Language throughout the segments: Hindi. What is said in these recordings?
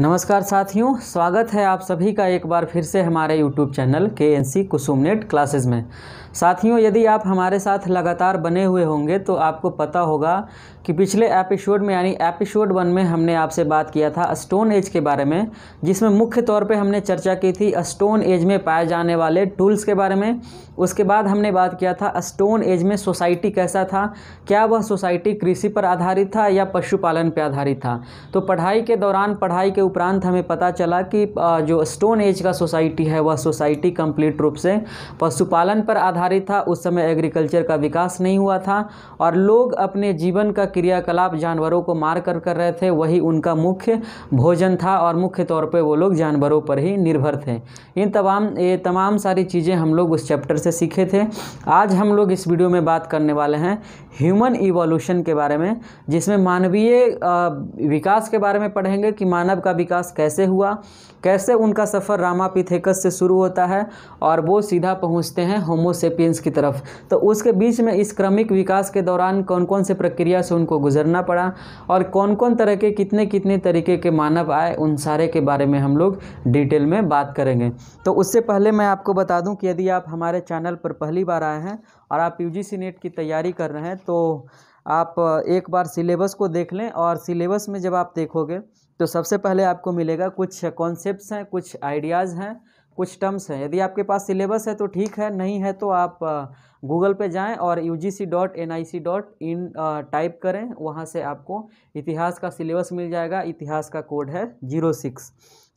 नमस्कार साथियों स्वागत है आप सभी का एक बार फिर से हमारे YouTube चैनल के N C Kusum net classes में साथियों यदि आप हमारे साथ लगातार बने हुए होंगे तो आपको पता होगा कि पिछले एपिसोड में यानी एपिसोड वन में हमने आपसे बात किया था स्टोन एज के बारे में जिसमें मुख्य तौर पे हमने चर्चा की थी स्टोन एज में पाए जाने वाले टूल्स के बारे में उसके बाद हमने बात किया था स्टोन एज में सोसाइटी कैसा था क्या वह सोसाइटी कृषि पर आधारित था या पशुपालन पर आधारित था तो पढ़ाई के दौरान पढ़ाई के के उपरांत हमें पता चला कि जो स्टोन एज का सोसाइटी है वह सोसाइटी कंप्लीट रूप से पशुपालन पर आधारित था उस समय एग्रीकल्चर का विकास नहीं हुआ था और लोग अपने जीवन का क्रियाकलाप जानवरों को मार कर कर रहे थे वही उनका मुख्य भोजन था और मुख्य तौर पर वो लोग जानवरों पर ही निर्भर थे इन तमाम ये तमाम सारी चीज़ें हम लोग उस चैप्टर से सीखे थे आज हम लोग इस वीडियो में बात करने वाले हैं ह्यूमन इवोल्यूशन के बारे में जिसमें मानवीय विकास के बारे में पढ़ेंगे कि मानव का का विकास कैसे हुआ कैसे उनका सफ़र रामापिथेकस से शुरू होता है और वो सीधा पहुंचते हैं होमोसेपियंस की तरफ तो उसके बीच में इस क्रमिक विकास के दौरान कौन कौन से प्रक्रिया से उनको गुजरना पड़ा और कौन कौन तरह के कितने कितने तरीके के मानव आए उन सारे के बारे में हम लोग डिटेल में बात करेंगे तो उससे पहले मैं आपको बता दूं कि यदि आप हमारे चैनल पर पहली बार आए हैं और आप यूजीसी नेट की तैयारी कर रहे हैं तो आप एक बार सिलेबस को देख लें और सिलेबस में जब आप देखोगे तो सबसे पहले आपको मिलेगा कुछ कॉन्सेप्ट हैं कुछ आइडियाज़ हैं कुछ टर्म्स हैं यदि आपके पास सिलेबस है तो ठीक है नहीं है तो आप गूगल पे जाएं और U G C dot N I C dot in type करें वहाँ से आपको इतिहास का सिलेबस मिल जाएगा इतिहास का कोड है जीरो सिक्स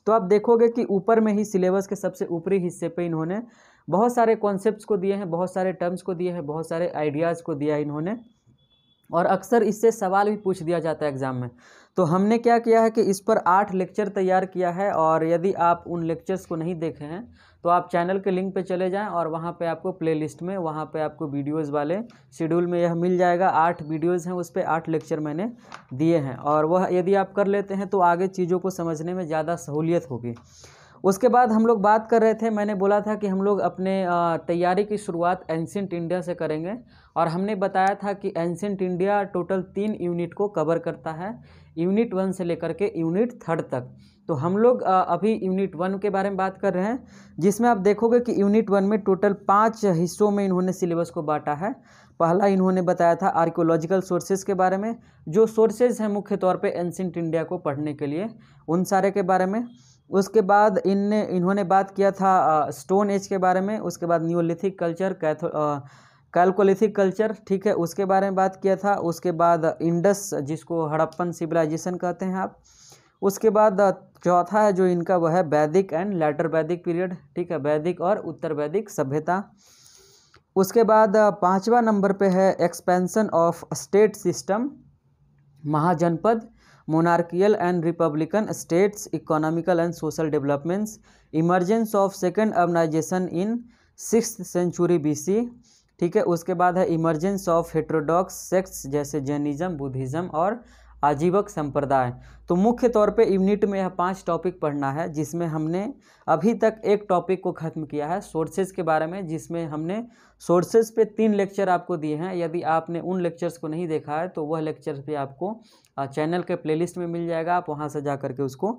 तो आप देखोगे कि ऊपर में ही सिलेबस के सबसे ऊपरी हिस्से पे इन्होंने बहुत सारे कॉन्सेप्ट्स को दिए हैं बहुत सारे टर्म्स को दिए हैं बहुत सारे आइडियाज़ को दिया इन्होंने और अक्सर इससे सवाल भी पूछ दिया जाता है एग्ज़ाम में तो हमने क्या किया है कि इस पर आठ लेक्चर तैयार किया है और यदि आप उन लेक्चर्स को नहीं देखे हैं तो आप चैनल के लिंक पे चले जाएं और वहाँ पे आपको प्लेलिस्ट में वहाँ पे आपको वीडियोस वाले शेड्यूल में यह मिल जाएगा आठ वीडियोस हैं उस पर आठ लेक्चर मैंने दिए हैं और वह यदि आप कर लेते हैं तो आगे चीज़ों को समझने में ज़्यादा सहूलियत होगी उसके बाद हम लोग बात कर रहे थे मैंने बोला था कि हम लोग अपने तैयारी की शुरुआत एंशेंट इंडिया से करेंगे और हमने बताया था कि एंशेंट इंडिया टोटल तीन यूनिट को कवर करता है यूनिट वन से लेकर के यूनिट थर्ड तक तो हम लोग अभी यूनिट वन के बारे में बात कर रहे हैं जिसमें आप देखोगे कि यूनिट वन में टोटल पाँच हिस्सों में इन्होंने सिलेबस को बांटा है पहला इन्होंने बताया था आर्कियोलॉजिकल सोर्सेज के बारे में जो सोर्सेज हैं मुख्य तौर पे एंसेंट इंडिया को पढ़ने के लिए उन सारे के बारे में उसके बाद इन इन्होंने बात किया था स्टोन एज के बारे में उसके बाद न्यूलिथिक कल्चर कैथो कैलकोलिथिक कल्चर ठीक है उसके बारे में बात किया था उसके बाद इंडस जिसको हड़प्पन सिविलाइजेशन कहते हैं आप उसके बाद चौथा है जो इनका वह है वैदिक एंड लेटर वैदिक पीरियड ठीक है वैदिक और उत्तर वैदिक सभ्यता उसके बाद पाँचवा नंबर पे है expansion of state system Mahajanapada monarchical and republican states economical and social developments emergence of second urbanization in six century BC ठीक है उसके बाद है इमर्जेंस ऑफ हेट्रोडॉक्स सेक्स जैसे जैनिज़्म बुद्धिज़्म और आजीवक संप्रदाय तो मुख्य तौर पे यूनिट में यह पांच टॉपिक पढ़ना है जिसमें हमने अभी तक एक टॉपिक को ख़त्म किया है सोर्सेज के बारे में जिसमें हमने सोर्सेज पे तीन लेक्चर आपको दिए हैं यदि आपने उन लेक्चर्स को नहीं देखा है तो वह लेक्चर्स भी आपको चैनल के प्लेलिस्ट में मिल जाएगा आप वहाँ से जा करके उसको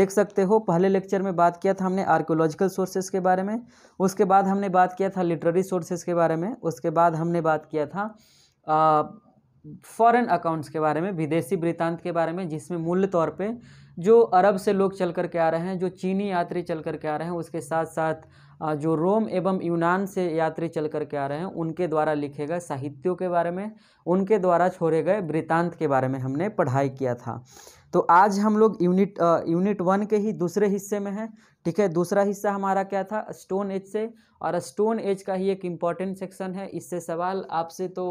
देख सकते हो पहले लेक्चर में बात किया था हमने आर्कोलॉजिकल सोर्सेज के बारे में उसके बाद हमने बात किया था लिटरेरी सोर्सेज के बारे में उसके बाद हमने बात किया था फॉरेन अकाउंट्स के बारे में विदेशी वृत्तांत के बारे में जिसमें मूल तौर पे जो अरब से लोग चल कर के आ रहे हैं जो चीनी यात्री चल कर के आ रहे हैं उसके साथ साथ जो रोम एवं यूनान से यात्री चल कर के आ रहे हैं उनके द्वारा लिखे गए साहित्यों के बारे में उनके द्वारा छोड़े गए वृत्तांत के बारे में हमने पढ़ाई किया था तो आज हम लोग यूनिट यूनिट वन के ही दूसरे हिस्से में हैं ठीक है दूसरा हिस्सा हमारा क्या था स्टोन एज से और स्टोन एज का ही एक इम्पॉर्टेंट सेक्शन है इससे सवाल आपसे तो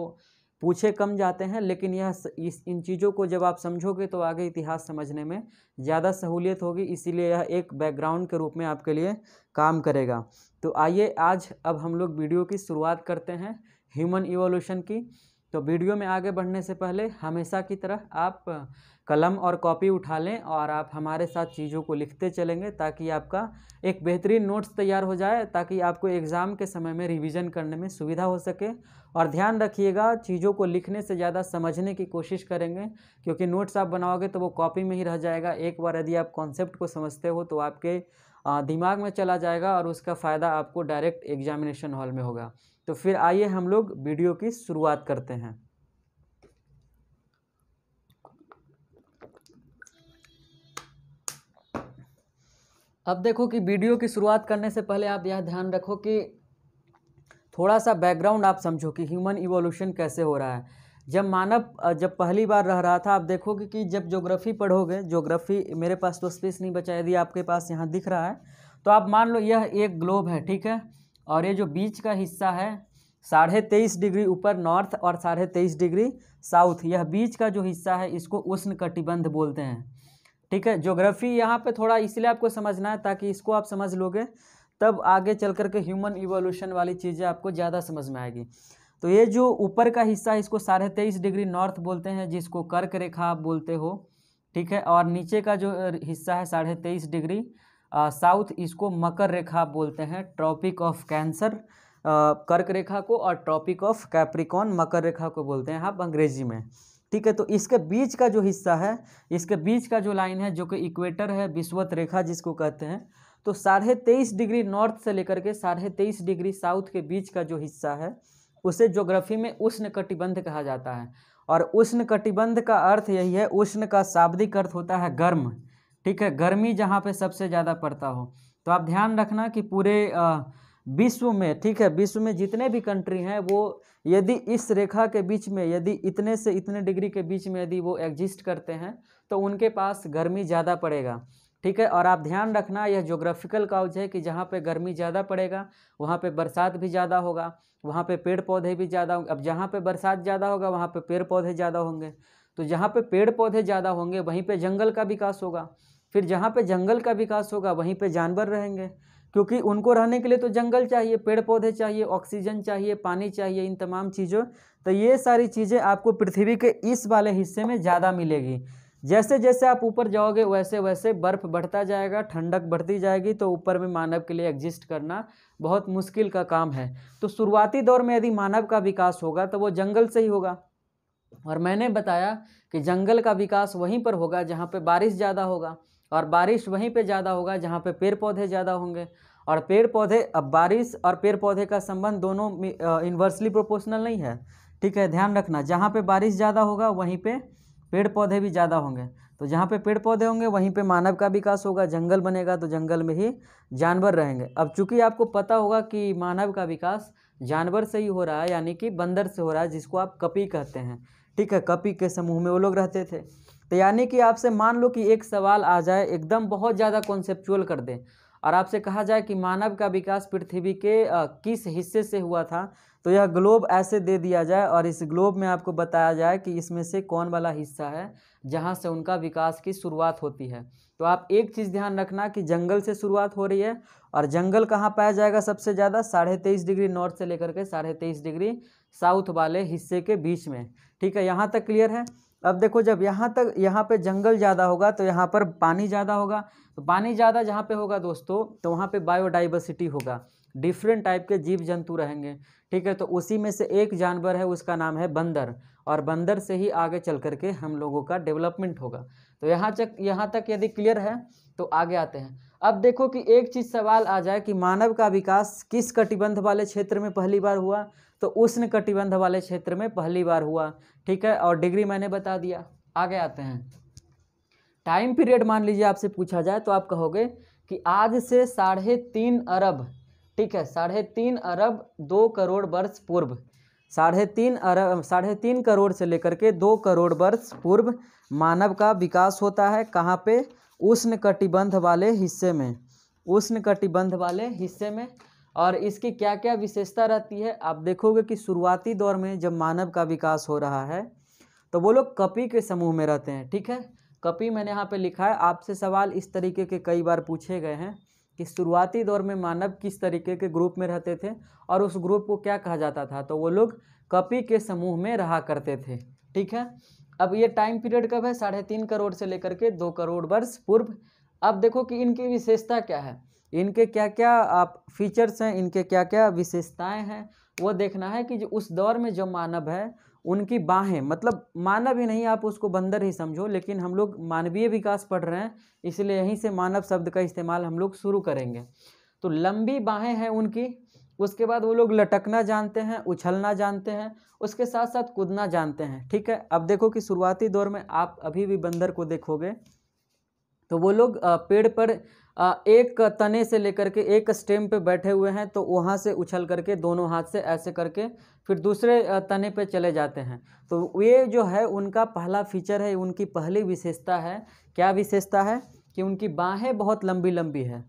पूछे कम जाते हैं लेकिन यह इस इन चीज़ों को जब आप समझोगे तो आगे इतिहास समझने में ज़्यादा सहूलियत होगी इसीलिए यह एक बैकग्राउंड के रूप में आपके लिए काम करेगा तो आइए आज अब हम लोग वीडियो की शुरुआत करते हैं ह्यूमन इवोल्यूशन की तो वीडियो में आगे बढ़ने से पहले हमेशा की तरह आप कलम और कॉपी उठा लें और आप हमारे साथ चीज़ों को लिखते चलेंगे ताकि आपका एक बेहतरीन नोट्स तैयार हो जाए ताकि आपको एग्ज़ाम के समय में रिवीजन करने में सुविधा हो सके और ध्यान रखिएगा चीज़ों को लिखने से ज़्यादा समझने की कोशिश करेंगे क्योंकि नोट्स आप बनाओगे तो वो कॉपी में ही रह जाएगा एक बार यदि आप कॉन्सेप्ट को समझते हो तो आपके दिमाग में चला जाएगा और उसका फ़ायदा आपको डायरेक्ट एग्जामिनेशन हॉल में होगा तो फिर आइए हम लोग वीडियो की शुरुआत करते हैं अब देखो कि वीडियो की शुरुआत करने से पहले आप यह ध्यान रखो कि थोड़ा सा बैकग्राउंड आप समझो कि ह्यूमन इवोल्यूशन कैसे हो रहा है जब मानव जब पहली बार रह रहा था आप देखोगे कि जब ज्योग्राफी पढ़ोगे ज्योग्राफी मेरे पास तो स्पेस नहीं बचा यदि आपके पास यहाँ दिख रहा है तो आप मान लो यह एक ग्लोब है ठीक है और ये जो बीच का हिस्सा है साढ़े तेईस डिग्री ऊपर नॉर्थ और साढ़े तेईस डिग्री साउथ यह बीच का जो हिस्सा है इसको उष्ण कटिबंध बोलते हैं ठीक है ज्योग्राफी यहाँ पे थोड़ा इसलिए आपको समझना है ताकि इसको आप समझ लोगे तब आगे चल करके ह्यूमन इवोल्यूशन वाली चीज़ें आपको ज़्यादा समझ में आएगी तो ये जो ऊपर का हिस्सा है इसको साढ़े तेईस डिग्री नॉर्थ बोलते हैं जिसको कर्क रेखा आप बोलते हो ठीक है और नीचे का जो हिस्सा है साढ़े तेईस डिग्री साउथ इसको मकर रेखा बोलते हैं ट्रॉपिक ऑफ कैंसर कर्क रेखा को और ट्रॉपिक ऑफ कैप्रिकॉन मकर रेखा को बोलते हैं आप अंग्रेजी में ठीक है तो इसके बीच का जो हिस्सा है इसके बीच का जो लाइन है जो कि इक्वेटर है विश्वत रेखा जिसको कहते हैं तो साढ़े तेईस डिग्री नॉर्थ से लेकर के साढ़े तेईस डिग्री साउथ के बीच का जो हिस्सा है उसे ज्योग्राफी में उष्ण कटिबंध कहा जाता है और उष्ण कटिबंध का अर्थ यही है उष्ण का शाब्दिक अर्थ होता है गर्म ठीक है गर्मी जहाँ पर सबसे ज़्यादा पड़ता हो तो आप ध्यान रखना कि पूरे आ, विश्व में ठीक है विश्व में जितने भी कंट्री हैं वो यदि इस रेखा के बीच में यदि इतने से इतने डिग्री के बीच में यदि वो एग्जिस्ट करते हैं तो उनके पास गर्मी ज़्यादा पड़ेगा ठीक है और आप ध्यान रखना यह जोग्राफिकल काउज है कि जहाँ पे गर्मी ज़्यादा पड़ेगा वहाँ पे बरसात भी ज़्यादा होगा वहाँ पे पेड़ पौधे भी ज़्यादा होंगे अब जहाँ पे बरसात ज़्यादा होगा वहाँ पे पेड़ पौधे ज़्यादा होंगे तो जहाँ पे पेड़ पौधे ज़्यादा होंगे वहीं पे जंगल का विकास होगा फिर जहाँ पे जंगल का विकास होगा वहीं पर जानवर रहेंगे क्योंकि उनको रहने के लिए तो जंगल चाहिए पेड़ पौधे चाहिए ऑक्सीजन चाहिए पानी चाहिए इन तमाम चीज़ों तो ये सारी चीज़ें आपको पृथ्वी के इस वाले हिस्से में ज़्यादा मिलेगी जैसे जैसे आप ऊपर जाओगे वैसे वैसे बर्फ़ बढ़ता जाएगा ठंडक बढ़ती जाएगी तो ऊपर में मानव के लिए एग्जिस्ट करना बहुत मुश्किल का काम है तो शुरुआती दौर में यदि मानव का विकास होगा तो वो जंगल से ही होगा और मैंने बताया कि जंगल का विकास वहीं पर होगा जहाँ पर बारिश ज़्यादा होगा और बारिश वहीं पे ज़्यादा होगा जहाँ पे पेड़ पौधे ज़्यादा होंगे और पेड़ पौधे अब बारिश और पेड़ पौधे का संबंध दोनों इन्वर्सली प्रोपोर्शनल नहीं है ठीक है ध्यान रखना जहाँ पे बारिश ज़्यादा होगा वहीं पे पेड़ पौधे भी ज़्यादा होंगे तो जहाँ पे पेड़ पौधे होंगे वहीं पे मानव का विकास होगा जंगल बनेगा तो जंगल में ही जानवर रहेंगे अब चूंकि आपको पता होगा कि मानव का विकास जानवर से ही हो रहा है यानी कि बंदर से हो रहा है जिसको आप कपी कहते हैं ठीक है कपी के समूह में वो लोग रहते थे तो यानी कि आपसे मान लो कि एक सवाल आ जाए एकदम बहुत ज़्यादा कॉन्सेप्चुअल कर दें और आपसे कहा जाए कि मानव का विकास पृथ्वी के आ, किस हिस्से से हुआ था तो यह ग्लोब ऐसे दे दिया जाए और इस ग्लोब में आपको बताया जाए कि इसमें से कौन वाला हिस्सा है जहाँ से उनका विकास की शुरुआत होती है तो आप एक चीज़ ध्यान रखना कि जंगल से शुरुआत हो रही है और जंगल कहाँ पाया जाएगा सबसे ज़्यादा साढ़े तेईस डिग्री नॉर्थ से लेकर के साढ़े तेईस डिग्री साउथ वाले हिस्से के बीच में ठीक है यहाँ तक क्लियर है अब देखो जब यहाँ तक यहाँ पे जंगल ज़्यादा होगा तो यहाँ पर पानी ज़्यादा होगा तो पानी ज़्यादा जहाँ पे होगा दोस्तों तो वहाँ पे बायोडाइवर्सिटी होगा डिफरेंट टाइप के जीव जंतु रहेंगे ठीक है तो उसी में से एक जानवर है उसका नाम है बंदर और बंदर से ही आगे चल करके हम लोगों का डेवलपमेंट होगा तो यहाँ तक यहाँ तक यदि क्लियर है तो आगे आते हैं अब देखो कि एक चीज़ सवाल आ जाए कि मानव का विकास किस कटिबंध वाले क्षेत्र में पहली बार हुआ तो उष्ण कटिबंध वाले क्षेत्र में पहली बार हुआ ठीक है और डिग्री मैंने बता दिया आगे आते हैं टाइम पीरियड मान लीजिए आपसे पूछा जाए तो आप कहोगे कि आज से साढ़े तीन अरब ठीक है साढ़े तीन अरब दो करोड़ वर्ष पूर्व साढ़े तीन अरब साढ़े तीन करोड़ से लेकर के दो करोड़ वर्ष पूर्व मानव का विकास होता है कहाँ पे उष्ण कटिबंध वाले हिस्से में उष्ण कटिबंध वाले हिस्से में और इसकी क्या क्या विशेषता रहती है आप देखोगे कि शुरुआती दौर में जब मानव का विकास हो रहा है तो वो लोग कपी के समूह में रहते हैं ठीक है कपी मैंने यहाँ पे लिखा है आपसे सवाल इस तरीके के कई बार पूछे गए हैं कि शुरुआती दौर में मानव किस तरीके के ग्रुप में रहते थे और उस ग्रुप को क्या कहा जाता था तो वो लोग कपी के समूह में रहा करते थे ठीक है अब ये टाइम पीरियड कब है साढ़े तीन करोड़ से लेकर के दो करोड़ वर्ष पूर्व अब देखो कि इनकी विशेषता क्या है इनके क्या क्या आप फीचर्स हैं इनके क्या क्या विशेषताएं हैं वो देखना है कि जो उस दौर में जो मानव है उनकी बाहें मतलब मानव ही नहीं आप उसको बंदर ही समझो लेकिन हम लोग मानवीय विकास पढ़ रहे हैं इसलिए यहीं से मानव शब्द का इस्तेमाल हम लोग शुरू करेंगे तो लंबी बाहें हैं उनकी उसके बाद वो लोग लटकना जानते हैं उछलना जानते हैं उसके साथ साथ कूदना जानते हैं ठीक है अब देखो कि शुरुआती दौर में आप अभी भी बंदर को देखोगे तो वो लोग पेड़ पर एक तने से लेकर के एक स्टेम पे बैठे हुए हैं तो वहाँ से उछल करके दोनों हाथ से ऐसे करके फिर दूसरे तने पे चले जाते हैं तो ये जो है उनका पहला फीचर है उनकी पहली विशेषता है क्या विशेषता है कि उनकी बाहें बहुत लंबी लंबी है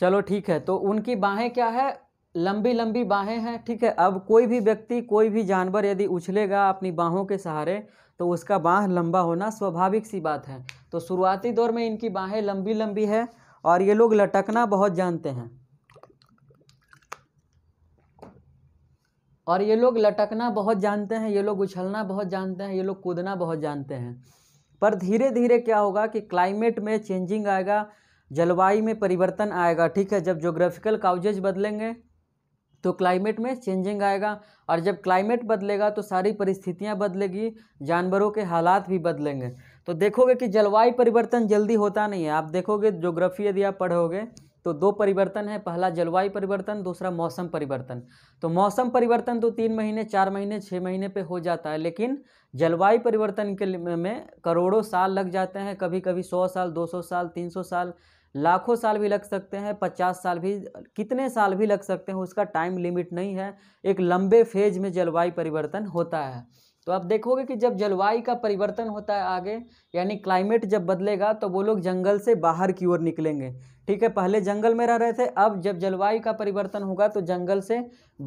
चलो ठीक है तो उनकी बाहें क्या है लंबी लंबी बाहें हैं ठीक है अब कोई भी व्यक्ति कोई भी जानवर यदि उछलेगा अपनी बाहों के सहारे तो उसका बाँह लंबा होना स्वाभाविक सी बात है तो शुरुआती दौर में इनकी बाहें लंबी लंबी है और ये लोग लटकना बहुत जानते हैं और ये लोग लटकना बहुत जानते हैं ये लोग उछलना बहुत जानते हैं ये लोग कूदना बहुत जानते हैं पर धीरे धीरे क्या होगा कि क्लाइमेट में चेंजिंग आएगा जलवायु में परिवर्तन आएगा ठीक है जब जोग्राफिकल काउजेज बदलेंगे तो क्लाइमेट में चेंजिंग आएगा और जब क्लाइमेट बदलेगा तो सारी परिस्थितियाँ बदलेगी जानवरों के हालात भी बदलेंगे तो देखोगे कि जलवायु परिवर्तन जल्दी होता नहीं है आप देखोगे जोग्राफी यदि आप पढ़ोगे तो दो परिवर्तन है पहला जलवायु परिवर्तन दूसरा मौसम परिवर्तन तो मौसम परिवर्तन तो तीन महीने चार महीने छः महीने पे हो जाता है लेकिन जलवायु परिवर्तन के में करोड़ों साल लग जाते हैं कभी कभी सौ साल दो सौ साल तीन सौ साल लाखों साल भी लग सकते हैं पचास साल भी कितने साल भी लग सकते हैं उसका टाइम लिमिट नहीं है एक लंबे फेज में जलवायु परिवर्तन होता है तो आप देखोगे कि जब जलवायु का परिवर्तन होता है आगे यानी क्लाइमेट जब बदलेगा तो वो लोग जंगल से बाहर की ओर निकलेंगे ठीक है पहले जंगल में रह रहे थे अब जब जलवायु का परिवर्तन होगा तो जंगल से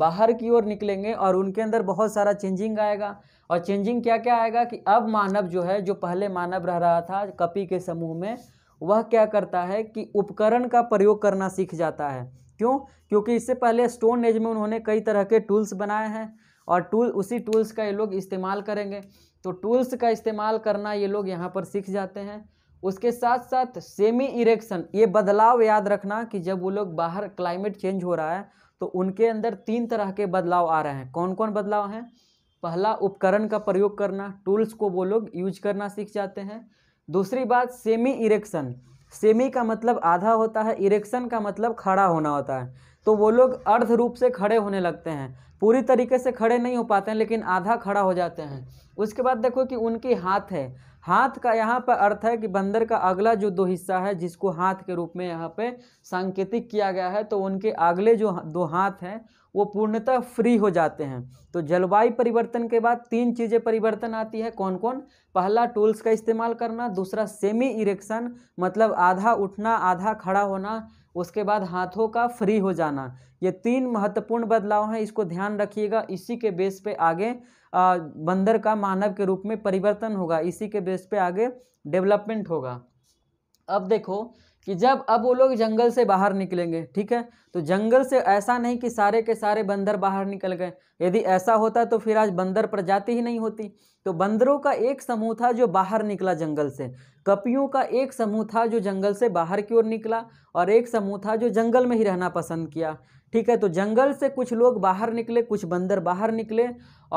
बाहर की ओर निकलेंगे और उनके अंदर बहुत सारा चेंजिंग आएगा और चेंजिंग क्या क्या आएगा कि अब मानव जो है जो पहले मानव रह रहा था कपी के समूह में वह क्या करता है कि उपकरण का प्रयोग करना सीख जाता है क्यों क्योंकि इससे पहले स्टोन एज में उन्होंने कई तरह के टूल्स बनाए हैं और टूल उसी टूल्स का ये लोग इस्तेमाल करेंगे तो टूल्स का इस्तेमाल करना ये लोग यहाँ पर सीख जाते हैं उसके साथ साथ सेमी इरेक्शन ये बदलाव याद रखना कि जब वो लोग बाहर क्लाइमेट चेंज हो रहा है तो उनके अंदर तीन तरह के बदलाव आ रहे हैं कौन कौन बदलाव हैं पहला उपकरण का प्रयोग करना टूल्स को वो लोग यूज करना सीख जाते हैं दूसरी बात सेमी इरेक्शन सेमी का मतलब आधा होता है इरेक्शन का मतलब खड़ा होना होता है तो वो लोग अर्ध रूप से खड़े होने लगते हैं पूरी तरीके से खड़े नहीं हो पाते हैं लेकिन आधा खड़ा हो जाते हैं उसके बाद देखो कि उनके हाथ है हाथ का यहाँ पर अर्थ है कि बंदर का अगला जो दो हिस्सा है जिसको हाथ के रूप में यहाँ पे सांकेतिक किया गया है तो उनके अगले जो दो हाथ हैं वो पूर्णतः फ्री हो जाते हैं तो जलवायु परिवर्तन के बाद तीन चीज़ें परिवर्तन आती है कौन कौन पहला टूल्स का इस्तेमाल करना दूसरा सेमी इरेक्शन मतलब आधा उठना आधा खड़ा होना उसके बाद हाथों का फ्री हो जाना ये तीन महत्वपूर्ण बदलाव हैं इसको ध्यान रखिएगा इसी के बेस पे आगे आ, बंदर का मानव के रूप में परिवर्तन होगा इसी के बेस पे आगे डेवलपमेंट होगा अब देखो कि जब अब वो लोग जंगल से बाहर निकलेंगे ठीक है तो जंगल से ऐसा नहीं कि सारे के सारे बंदर बाहर निकल गए यदि ऐसा होता तो फिर आज बंदर प्रजाति ही नहीं होती तो बंदरों का एक समूह था जो बाहर निकला जंगल से कपियों का एक समूह था जो जंगल से बाहर की ओर निकला और एक समूह था जो जंगल में ही रहना पसंद किया ठीक है तो जंगल से कुछ लोग बाहर निकले कुछ बंदर बाहर निकले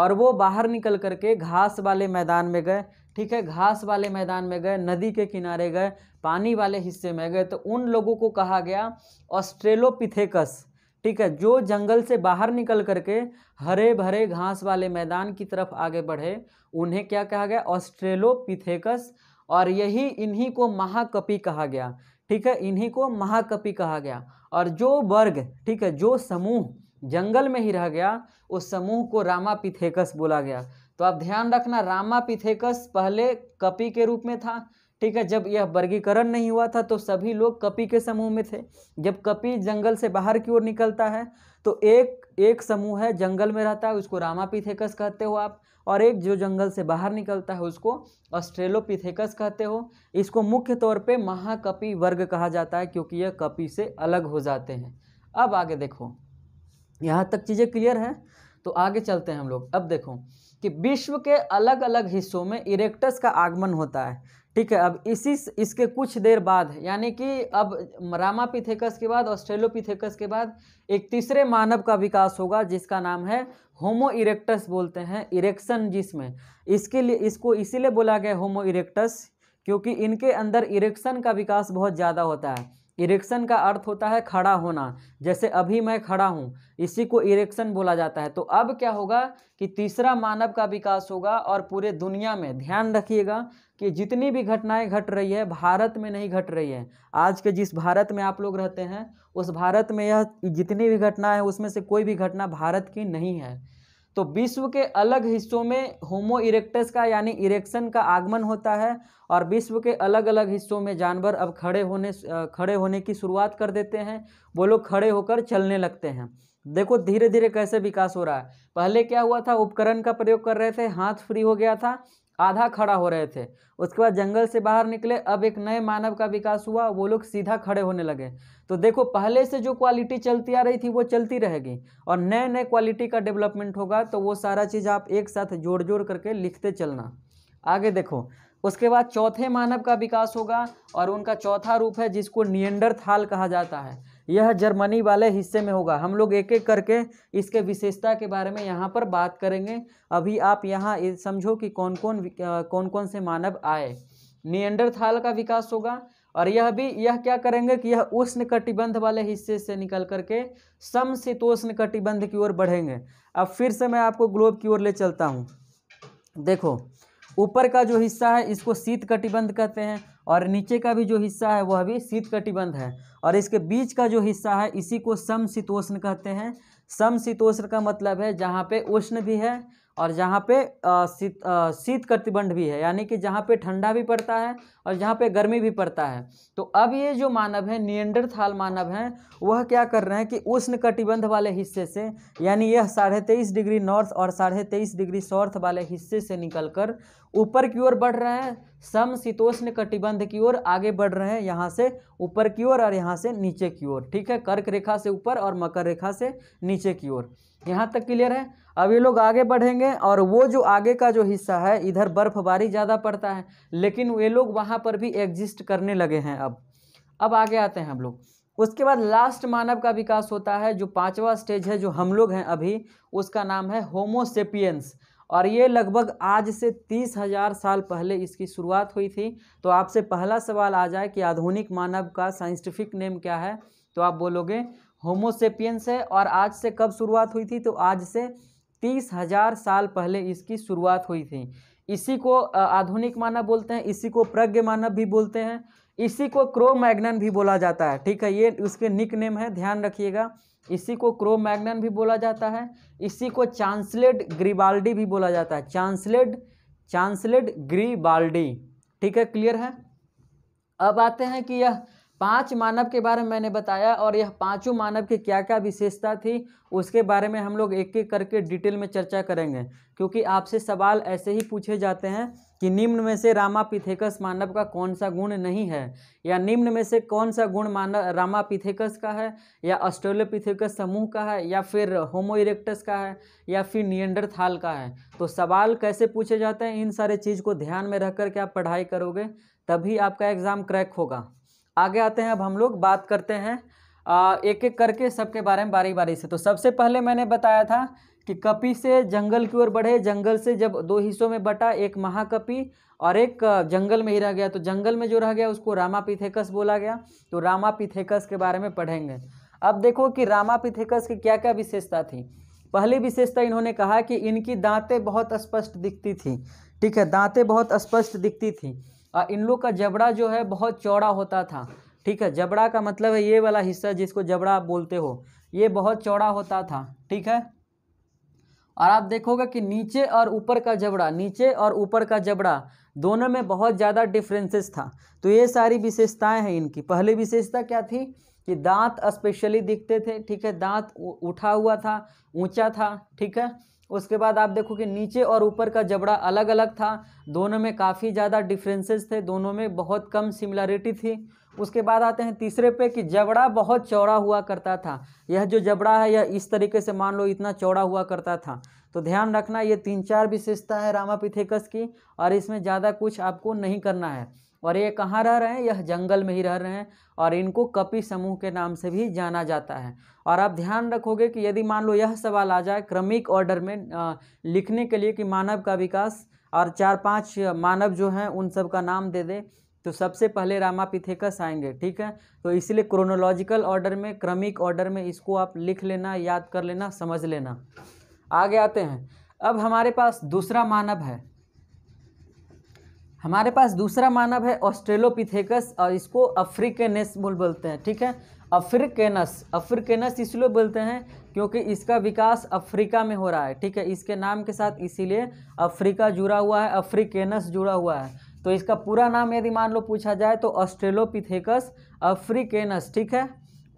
और वो बाहर निकल करके घास वाले मैदान में गए ठीक है घास वाले मैदान में गए नदी के किनारे गए पानी वाले हिस्से में गए तो उन लोगों को कहा गया ऑस्ट्रेलोपिथेकस ठीक है जो जंगल से बाहर निकल करके हरे भरे घास वाले मैदान की तरफ आगे बढ़े उन्हें क्या कहा गया ऑस्ट्रेलोपिथेकस और यही इन्हीं को महाकपि कहा गया ठीक है इन्हीं को महाकपि कहा गया और जो वर्ग ठीक है जो समूह जंगल में ही रह गया उस समूह को रामापिथेकस बोला गया तो आप ध्यान रखना रामापिथेकस पहले कपि के रूप में था ठीक है जब यह वर्गीकरण नहीं हुआ था तो सभी लोग कपि के समूह में थे जब कपि जंगल से बाहर की ओर निकलता है तो एक एक समूह है जंगल में रहता है उसको रामापिथेकस कहते हो आप और एक जो जंगल से बाहर निकलता है उसको ऑस्ट्रेलोपिथेकस कहते हो इसको मुख्य तौर पे महाकपि वर्ग कहा जाता है क्योंकि यह कपि से अलग हो जाते हैं अब आगे देखो यहाँ तक चीज़ें क्लियर है तो आगे चलते हैं हम लोग अब देखो कि विश्व के अलग अलग हिस्सों में इरेक्टस का आगमन होता है ठीक है अब इसी इसके कुछ देर बाद यानी कि अब रामापिथेकस के बाद ऑस्ट्रेलोपिथेकस के बाद एक तीसरे मानव का विकास होगा जिसका नाम है होमो इरेक्टस बोलते हैं इरेक्शन जिसमें इसके लिए इसको इसीलिए बोला गया होमो इरेक्टस क्योंकि इनके अंदर इरेक्शन का विकास बहुत ज़्यादा होता है इरेक्शन का अर्थ होता है खड़ा होना जैसे अभी मैं खड़ा हूँ इसी को इरेक्शन बोला जाता है तो अब क्या होगा कि तीसरा मानव का विकास होगा और पूरे दुनिया में ध्यान रखिएगा कि जितनी भी घटनाएं घट रही है भारत में नहीं घट रही है आज के जिस भारत में आप लोग रहते हैं उस भारत में यह जितनी भी घटनाएँ हैं उसमें से कोई भी घटना भारत की नहीं है तो विश्व के अलग हिस्सों में होमो इरेक्टस का यानी इरेक्शन का आगमन होता है और विश्व के अलग अलग हिस्सों में जानवर अब खड़े होने खड़े होने की शुरुआत कर देते हैं वो लोग खड़े होकर चलने लगते हैं देखो धीरे धीरे कैसे विकास हो रहा है पहले क्या हुआ था उपकरण का प्रयोग कर रहे थे हाथ फ्री हो गया था आधा खड़ा हो रहे थे उसके बाद जंगल से बाहर निकले अब एक नए मानव का विकास हुआ वो लोग सीधा खड़े होने लगे तो देखो पहले से जो क्वालिटी चलती आ रही थी वो चलती रहेगी और नए नए क्वालिटी का डेवलपमेंट होगा तो वो सारा चीज़ आप एक साथ जोड़ जोड़ करके लिखते चलना आगे देखो उसके बाद चौथे मानव का विकास होगा और उनका चौथा रूप है जिसको थाल कहा जाता है यह जर्मनी वाले हिस्से में होगा हम लोग एक एक करके इसके विशेषता के बारे में यहाँ पर बात करेंगे अभी आप यहाँ समझो कि कौन कौन कौन कौन से मानव आए नियंडरथाल का विकास होगा और यह भी यह क्या करेंगे कि यह उष्ण कटिबंध वाले हिस्से से निकल करके समशीतोष्ण कटिबंध की ओर बढ़ेंगे अब फिर से मैं आपको ग्लोब की ओर ले चलता हूँ देखो ऊपर का जो हिस्सा है इसको शीत कटिबंध कहते हैं और नीचे का भी जो हिस्सा है वह भी शीत कटिबंध है और इसके बीच का जो हिस्सा है इसी को समशीतोष्ण कहते हैं समशीतोष्ण का मतलब है जहाँ पे उष्ण भी है और जहाँ पे शीत शीत कटिबंध भी है यानी कि जहाँ पे ठंडा भी पड़ता है और जहाँ पे गर्मी भी पड़ता है तो अब ये जो मानव हैं थाल मानव हैं वह क्या कर रहे हैं कि उष्ण कटिबंध वाले हिस्से से यानी यह साढ़े तेईस डिग्री नॉर्थ और साढ़े तेईस डिग्री साउथ वाले हिस्से से निकलकर ऊपर की ओर बढ़ रहे हैं सम शीतोष्ण कटिबंध की ओर आगे बढ़ रहे हैं यहाँ से ऊपर की ओर और यहाँ से नीचे की ओर ठीक है कर्क रेखा से ऊपर और मकर रेखा से नीचे की ओर यहाँ तक क्लियर है अब ये लोग आगे बढ़ेंगे और वो जो आगे का जो हिस्सा है इधर बर्फ़बारी ज़्यादा पड़ता है लेकिन ये लोग वहाँ पर भी एग्जिस्ट करने लगे हैं अब अब आगे आते हैं हम लोग उसके बाद लास्ट मानव का विकास होता है जो पांचवा स्टेज है जो हम लोग हैं अभी उसका नाम है होमोसेपियंस और ये लगभग आज से तीस हजार साल पहले इसकी शुरुआत हुई थी तो आपसे पहला सवाल आ जाए कि आधुनिक मानव का साइंटिफिक नेम क्या है तो आप बोलोगे होमोसेपियंस है और आज से कब शुरुआत हुई थी तो आज से तीस हजार साल पहले इसकी शुरुआत हुई थी इसी को आधुनिक मानव बोलते हैं इसी को प्रज्ञ मानव भी बोलते हैं इसी को क्रो मैग्नन भी बोला जाता है ठीक है ये उसके निक नेम है ध्यान रखिएगा इसी को क्रो मैग्नन भी बोला जाता है इसी को चांसलेट ग्रीबाल्डी भी बोला जाता है चांसलेट चांसलेट ग्रीबाल्डी ठीक है क्लियर है अब आते हैं कि यह पांच मानव के बारे में मैंने बताया और यह पांचों मानव की क्या क्या विशेषता थी उसके बारे में हम लोग एक एक करके डिटेल में चर्चा करेंगे क्योंकि आपसे सवाल ऐसे ही पूछे जाते हैं कि निम्न में से रामापिथेकस मानव का कौन सा गुण नहीं है या निम्न में से कौन सा गुण मानव रामापिथेकस का है या ऑस्ट्रेलोपिथेकस समूह का है या फिर होमो इरेक्टस का है या फिर थाल का है तो सवाल कैसे पूछे जाते हैं इन सारे चीज़ को ध्यान में रख कर के आप पढ़ाई करोगे तभी आपका एग्ज़ाम क्रैक होगा आगे आते हैं अब हम लोग बात करते हैं आ, एक एक करके सबके बारे में बारी बारी से तो सबसे पहले मैंने बताया था कि कपि से जंगल की ओर बढ़े जंगल से जब दो हिस्सों में बटा एक महाकपि और एक जंगल में ही रह गया तो जंगल में जो रह गया उसको रामापिथेकस बोला गया तो रामापिथेकस के बारे में पढ़ेंगे अब देखो कि रामापिथेकस की क्या क्या विशेषता थी पहली विशेषता इन्होंने कहा कि इनकी दांतें बहुत स्पष्ट दिखती थी ठीक है दांतें बहुत स्पष्ट दिखती थी इन लोग का जबड़ा जो है बहुत चौड़ा होता था ठीक है जबड़ा का मतलब है ये वाला हिस्सा जिसको जबड़ा आप बोलते हो ये बहुत चौड़ा होता था ठीक है और आप देखोगे कि नीचे और ऊपर का जबड़ा नीचे और ऊपर का जबड़ा दोनों में बहुत ज़्यादा डिफरेंसेस था तो ये सारी विशेषताएं हैं इनकी पहली विशेषता क्या थी कि दांत स्पेशली दिखते थे ठीक है दांत उठा हुआ था ऊंचा था ठीक है उसके बाद आप देखो कि नीचे और ऊपर का जबड़ा अलग अलग था दोनों में काफ़ी ज़्यादा डिफरेंसेस थे दोनों में बहुत कम सिमिलरिटी थी उसके बाद आते हैं तीसरे पे कि जबड़ा बहुत चौड़ा हुआ करता था यह जो जबड़ा है यह इस तरीके से मान लो इतना चौड़ा हुआ करता था तो ध्यान रखना ये तीन चार विशेषता है रामापिथेकस की और इसमें ज़्यादा कुछ आपको नहीं करना है और ये कहाँ रह रहे हैं यह जंगल में ही रह रहे हैं और इनको कपि समूह के नाम से भी जाना जाता है और आप ध्यान रखोगे कि यदि मान लो यह सवाल आ जाए क्रमिक ऑर्डर में लिखने के लिए कि मानव का विकास और चार पांच मानव जो हैं उन सब का नाम दे दे तो सबसे पहले रामापिथेकस आएंगे ठीक है तो इसलिए क्रोनोलॉजिकल ऑर्डर में क्रमिक ऑर्डर में इसको आप लिख लेना याद कर लेना समझ लेना आगे आते हैं अब हमारे पास दूसरा मानव है हमारे पास दूसरा मानव है ऑस्ट्रेलोपिथेकस और इसको अफ्रीकेनस बोल बोलते हैं ठीक है अफ्रीकेनस अफ्रीकेनस इसलिए बोलते हैं क्योंकि इसका विकास अफ्रीका में हो रहा है ठीक है इसके नाम के साथ इसीलिए अफ्रीका जुड़ा हुआ है अफ्रीकेनस जुड़ा हुआ है तो इसका पूरा नाम यदि मान लो पूछा जाए तो ऑस्ट्रेलोपिथेकस अफ्रीकेनस ठीक है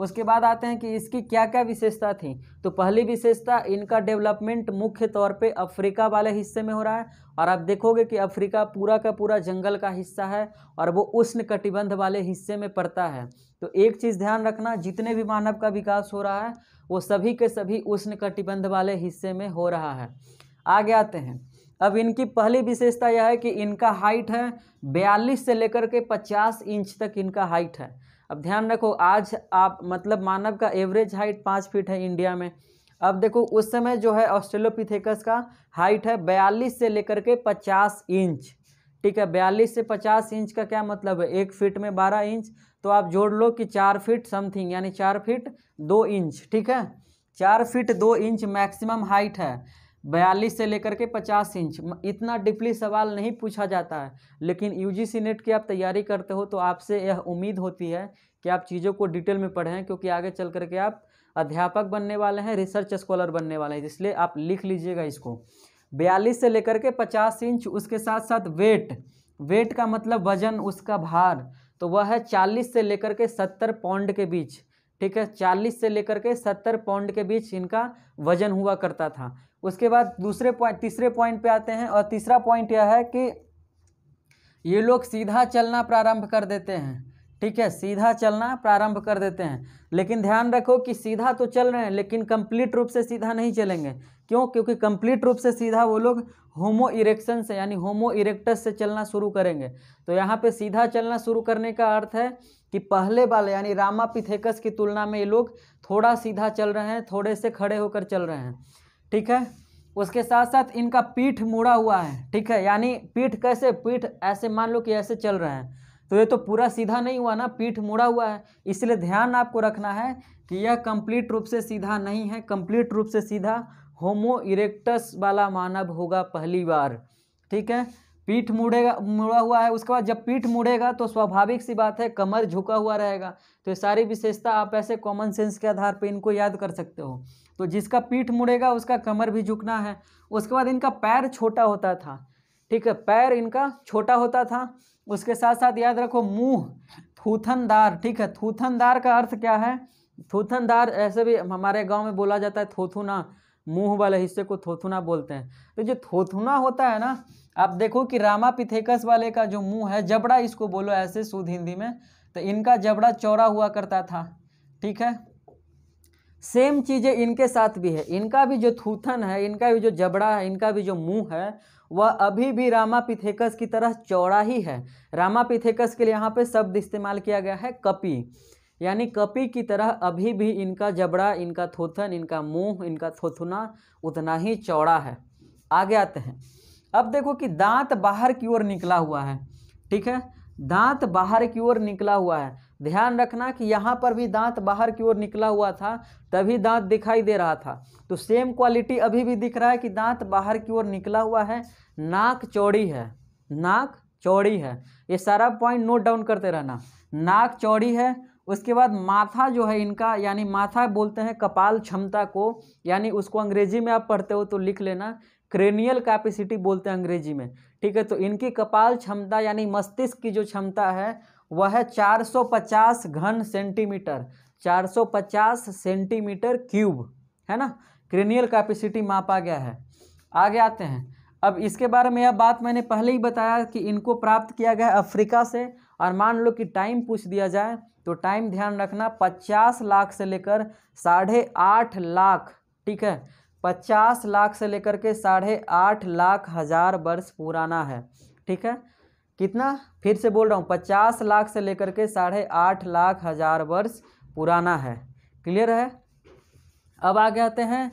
उसके बाद आते हैं कि इसकी क्या क्या विशेषता थी तो पहली विशेषता इनका डेवलपमेंट मुख्य तौर पे अफ्रीका वाले हिस्से में हो रहा है और आप देखोगे कि अफ्रीका पूरा का पूरा जंगल का हिस्सा है और वो उष्ण कटिबंध वाले हिस्से में पड़ता है तो एक चीज़ ध्यान रखना जितने भी मानव का विकास हो रहा है वो सभी के सभी उष्ण कटिबंध वाले हिस्से में हो रहा है आगे आते हैं अब इनकी पहली विशेषता यह है कि इनका हाइट है बयालीस से लेकर के पचास इंच तक इनका हाइट है अब ध्यान रखो आज आप मतलब मानव का एवरेज हाइट पाँच फीट है इंडिया में अब देखो उस समय जो है ऑस्ट्रेलोपिथेकस का हाइट है बयालीस से लेकर के पचास इंच ठीक है बयालीस से पचास इंच का क्या मतलब है एक फीट में बारह इंच तो आप जोड़ लो कि चार फीट समथिंग यानी चार फीट दो इंच ठीक है चार फीट दो इंच मैक्सिमम हाइट है बयालीस से लेकर के पचास इंच इतना डिपली सवाल नहीं पूछा जाता है लेकिन यूजीसी नेट की आप तैयारी करते हो तो आपसे यह उम्मीद होती है कि आप चीज़ों को डिटेल में पढ़ें क्योंकि आगे चल करके आप अध्यापक बनने वाले हैं रिसर्च स्कॉलर बनने वाले हैं इसलिए आप लिख लीजिएगा इसको बयालीस से लेकर के पचास इंच उसके साथ साथ वेट वेट का मतलब वजन उसका भार तो वह है चालीस से लेकर के सत्तर पौंड के बीच ठीक है चालीस से लेकर के सत्तर पौंड के बीच इनका वजन हुआ करता था उसके बाद दूसरे पॉइंट तीसरे पॉइंट पे आते हैं और तीसरा पॉइंट यह है कि ये लोग सीधा चलना प्रारंभ कर देते हैं ठीक है सीधा चलना प्रारंभ कर देते हैं लेकिन ध्यान रखो कि सीधा तो चल रहे हैं लेकिन कंप्लीट रूप से सीधा नहीं चलेंगे क्यों क्योंकि कंप्लीट रूप से सीधा वो लोग होमो इरेक्शन से यानी होमो इरेक्टस से चलना शुरू करेंगे तो यहाँ पे सीधा चलना शुरू करने का अर्थ है कि पहले वाले यानी रामा पिथेकस की तुलना में ये लोग थोड़ा सीधा चल रहे हैं थोड़े से खड़े होकर चल रहे हैं ठीक है उसके साथ साथ इनका पीठ मुड़ा हुआ है ठीक है यानी पीठ कैसे पीठ ऐसे मान लो कि ऐसे चल रहे हैं तो ये तो पूरा सीधा नहीं हुआ ना पीठ मुड़ा हुआ है इसलिए ध्यान आपको रखना है कि यह कंप्लीट रूप से सीधा नहीं है कंप्लीट रूप से सीधा होमो इरेक्टस वाला मानव होगा पहली बार ठीक है पीठ मुड़ेगा मुड़ा हुआ है उसके बाद जब पीठ मुड़ेगा तो स्वाभाविक सी बात है कमर झुका हुआ रहेगा तो ये सारी विशेषता आप ऐसे कॉमन सेंस के आधार पर इनको याद कर सकते हो तो जिसका पीठ मुड़ेगा उसका कमर भी झुकना है उसके बाद इनका पैर छोटा होता था ठीक है पैर इनका छोटा होता था उसके साथ साथ याद रखो मुँह थूथनदार ठीक है थूथनदार का अर्थ क्या है थूथनदार ऐसे भी हमारे गाँव में बोला जाता है थोथुना मुँह वाले हिस्से को थोथुना बोलते हैं तो जो थोथुना होता है ना आप देखो कि रामा पिथेकस वाले का जो मुंह है जबड़ा इसको बोलो ऐसे शुद्ध हिंदी में तो इनका जबड़ा चौड़ा हुआ करता था ठीक है सेम चीज़ें इनके साथ भी है इनका भी जो थूथन है इनका भी जो जबड़ा है इनका भी जो मुंह है वह अभी भी रामा पिथेकस की तरह चौड़ा ही है रामा पिथेकस के लिए यहाँ पे शब्द इस्तेमाल किया गया है कपी यानी कपी की तरह अभी भी इनका जबड़ा इनका थोथन इनका मुंह इनका थोथुना उतना ही चौड़ा है आगे आते हैं अब देखो कि दांत बाहर की ओर निकला हुआ है ठीक है दांत बाहर की ओर निकला हुआ है ध्यान रखना कि यहाँ पर भी दांत बाहर की ओर निकला हुआ था तभी दांत दिखाई दे रहा था तो सेम क्वालिटी अभी भी दिख रहा है कि दांत बाहर की ओर निकला हुआ है नाक चौड़ी है नाक चौड़ी है ये सारा पॉइंट नोट डाउन करते रहना नाक चौड़ी है उसके बाद माथा जो है इनका यानी माथा बोलते हैं कपाल क्षमता को यानी उसको अंग्रेजी में आप पढ़ते हो तो लिख लेना क्रेनियल कैपेसिटी बोलते हैं अंग्रेजी में ठीक है तो इनकी कपाल क्षमता यानी मस्तिष्क की जो क्षमता है वह है 450 घन सेंटीमीटर 450 सेंटीमीटर क्यूब है ना क्रेनियल कैपेसिटी मापा गया है आगे आते हैं अब इसके बारे में यह बात मैंने पहले ही बताया कि इनको प्राप्त किया गया अफ्रीका से और मान लो कि टाइम पूछ दिया जाए तो टाइम ध्यान रखना पचास लाख से लेकर साढ़े आठ लाख ठीक है पचास लाख से लेकर के साढ़े आठ लाख हज़ार वर्ष पुराना है ठीक है कितना फिर से बोल रहा हूँ पचास लाख से लेकर के साढ़े आठ लाख हज़ार वर्ष पुराना है क्लियर है अब आ जाते हैं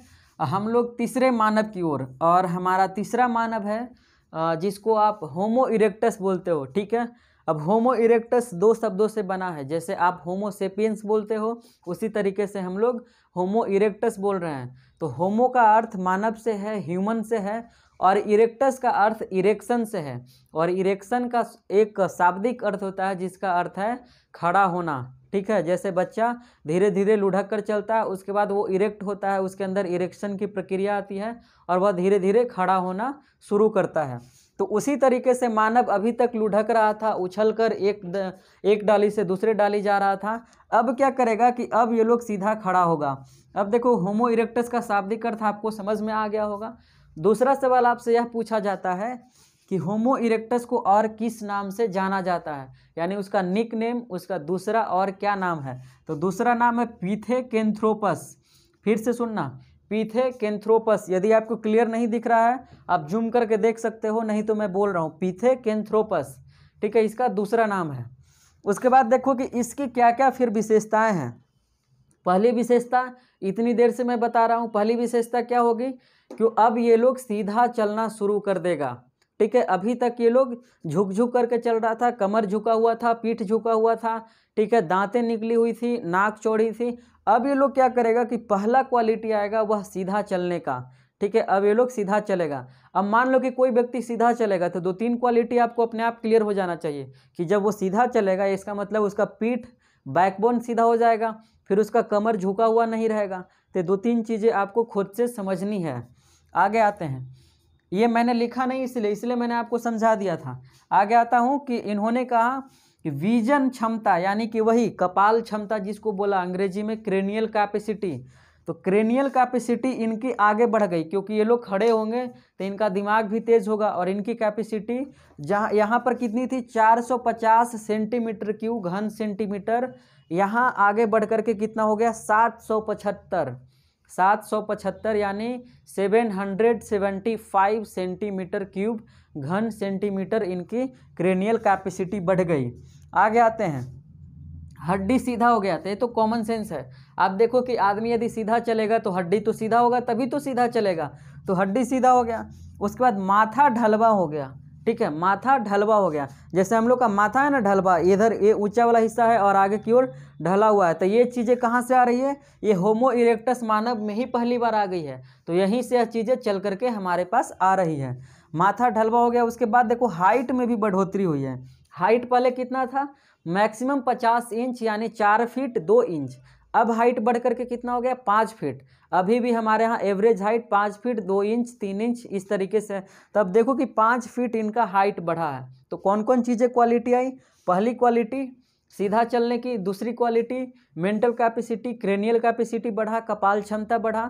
हम लोग तीसरे मानव की ओर और, और हमारा तीसरा मानव है जिसको आप होमो इरेक्टस बोलते हो ठीक है अब होमो इरेक्टस दो शब्दों से बना है जैसे आप होमो सेपियंस बोलते हो उसी तरीके से हम लोग होमो इरेक्टस बोल रहे हैं तो होमो का अर्थ मानव से है ह्यूमन से है और इरेक्टस का अर्थ इरेक्शन से है और इरेक्शन का एक शाब्दिक अर्थ होता है जिसका अर्थ है खड़ा होना ठीक है जैसे बच्चा धीरे धीरे लुढ़क कर चलता है उसके बाद वो इरेक्ट होता है उसके अंदर इरेक्शन की प्रक्रिया आती है और वह धीरे धीरे खड़ा होना शुरू करता है तो उसी तरीके से मानव अभी तक लुढ़क रहा था उछल कर एक द, एक डाली से दूसरे डाली जा रहा था अब क्या करेगा कि अब ये लोग सीधा खड़ा होगा अब देखो होमो इरेक्टस का शाब्दिक अर्थ आपको समझ में आ गया होगा दूसरा सवाल आपसे यह पूछा जाता है कि होमो इरेक्टस को और किस नाम से जाना जाता है यानी उसका निक नेम उसका दूसरा और क्या नाम है तो दूसरा नाम है पीथे केंथ्रोपस फिर से सुनना पीथे कैंथ्रोपस यदि आपको क्लियर नहीं दिख रहा है आप जूम करके देख सकते हो नहीं तो मैं बोल रहा हूँ पीथे कैंथ्रोपस ठीक है इसका दूसरा नाम है उसके बाद देखो कि इसकी क्या क्या फिर विशेषताएँ हैं पहली विशेषता इतनी देर से मैं बता रहा हूँ पहली विशेषता क्या होगी कि अब ये लोग सीधा चलना शुरू कर देगा ठीक है अभी तक ये लोग झुक झुक करके चल रहा था कमर झुका हुआ था पीठ झुका हुआ था ठीक है दांतें निकली हुई थी नाक चौड़ी थी अब ये लोग क्या करेगा कि पहला क्वालिटी आएगा वह सीधा चलने का ठीक है अब ये लोग सीधा चलेगा अब मान लो कि कोई व्यक्ति सीधा चलेगा तो दो तीन क्वालिटी आपको अपने आप क्लियर हो जाना चाहिए कि जब वो सीधा चलेगा इसका मतलब उसका पीठ बैकबोन सीधा हो जाएगा फिर उसका कमर झुका हुआ नहीं रहेगा तो दो तीन चीज़ें आपको खुद से समझनी है आगे आते हैं ये मैंने लिखा नहीं इसलिए इसलिए मैंने आपको समझा दिया था आगे आता हूँ कि इन्होंने कहा कि विजन क्षमता यानी कि वही कपाल क्षमता जिसको बोला अंग्रेजी में क्रेनियल कैपेसिटी तो क्रेनियल कैपेसिटी इनकी आगे बढ़ गई क्योंकि ये लोग खड़े होंगे तो इनका दिमाग भी तेज होगा और इनकी कैपेसिटी जहाँ यहाँ पर कितनी थी 450 सेंटीमीटर क्यू घन सेंटीमीटर यहाँ आगे बढ़ करके कितना हो गया सात सात सौ पचहत्तर यानी seven hundred seventy five centimetre cube घन सेंटीमीटर इनकी क्रेनियल कैपेसिटी बढ़ गई आगे आते हैं हड्डी सीधा हो गया तो ये तो कॉमन सेंस है आप देखो कि आदमी यदि सीधा चलेगा तो हड्डी तो सीधा होगा तभी तो सीधा चलेगा तो हड्डी सीधा हो गया उसके बाद माथा ढलवा हो गया ठीक है माथा ढलवा हो गया जैसे हम लोग का माथा है ना ढलवा इधर ये ऊंचा वाला हिस्सा है और आगे की ओर ढला हुआ है तो ये चीज़ें कहाँ से आ रही है ये होमो इरेक्टस मानव में ही पहली बार आ गई है तो यहीं से यह चीज़ें चल करके हमारे पास आ रही है माथा ढलवा हो गया उसके बाद देखो हाइट में भी बढ़ोतरी हुई है हाइट पहले कितना था मैक्सिमम पचास इंच यानी चार फीट दो इंच अब हाइट बढ़ करके कितना हो गया पाँच फीट अभी भी हमारे यहाँ एवरेज हाइट पाँच फीट दो इंच तीन इंच इस तरीके से तो अब देखो कि पाँच फीट इनका हाइट बढ़ा है तो कौन कौन चीज़ें क्वालिटी आई पहली क्वालिटी सीधा चलने की दूसरी quality mental capacity cranial capacity बढ़ा कपाल क्षमता बढ़ा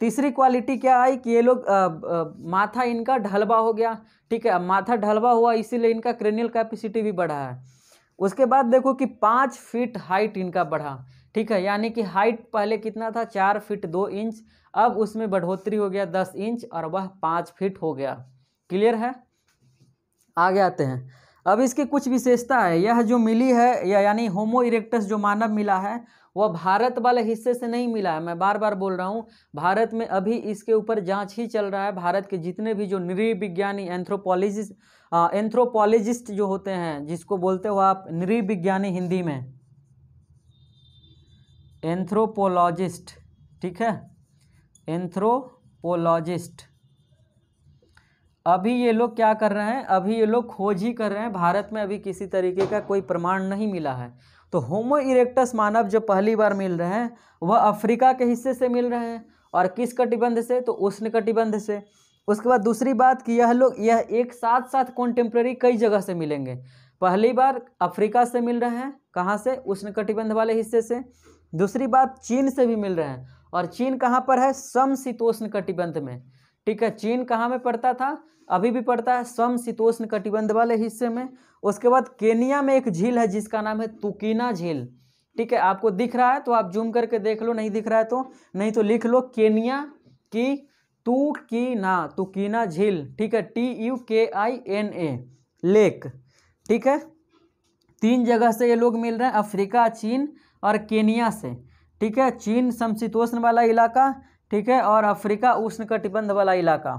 तीसरी क्वालिटी क्या आई कि ये लोग आ, आ, माथा इनका ढलवा हो गया ठीक है माथा ढलवा हुआ इसीलिए इनका क्रेनियल कैपेसिटी भी बढ़ा है उसके बाद देखो कि पाँच फीट हाइट इनका बढ़ा ठीक है यानी कि हाइट पहले कितना था चार फीट दो इंच अब उसमें बढ़ोतरी हो गया दस इंच और वह पाँच फीट हो गया क्लियर है आगे आते हैं अब इसकी कुछ विशेषता है यह जो मिली है या यानी होमो इरेक्टस जो मानव मिला है वह भारत वाले हिस्से से नहीं मिला है मैं बार बार बोल रहा हूँ भारत में अभी इसके ऊपर जांच ही चल रहा है भारत के जितने भी जो नृविज्ञानी एंथ्रोपोलॉजिस्ट एंथ्रोपोलॉजिस्ट जो होते हैं जिसको बोलते हो आप नृविज्ञानी हिंदी में एंथ्रोपोलॉजिस्ट ठीक है एंथ्रोपोलॉजिस्ट अभी ये लोग क्या कर रहे हैं अभी ये लोग खोज ही कर रहे हैं भारत में अभी किसी तरीके का कोई प्रमाण नहीं मिला है तो होमो इरेक्टस मानव जो पहली बार मिल रहे हैं वह अफ्रीका के हिस्से से मिल रहे हैं और किस कटिबंध से तो उष्ण कटिबंध से उसके बाद दूसरी बात कि यह लोग यह एक साथ साथ कॉन्टेम्प्रेरी कई जगह से मिलेंगे पहली बार अफ्रीका से मिल रहे हैं कहाँ से उष्ण कटिबंध वाले हिस्से से दूसरी बात चीन से भी मिल रहे हैं और चीन कहाँ पर है शीतोष्ण कटिबंध में ठीक है चीन कहाँ में पड़ता था अभी भी पड़ता है शीतोष्ण कटिबंध वाले हिस्से में उसके बाद केनिया में एक झील है जिसका नाम है तुकीना झील ठीक है आपको दिख रहा है तो आप जूम करके देख लो नहीं दिख रहा है तो नहीं तो लिख लो केनिया की तू की ना तुकीना झील ठीक है टी यू के आई एन ए लेक ठीक है तीन जगह से ये लोग मिल रहे हैं अफ्रीका चीन और केनिया से ठीक है चीन समशीतोष्ण वाला इलाका ठीक है और अफ्रीका उष्ण कटिबंध वाला इलाका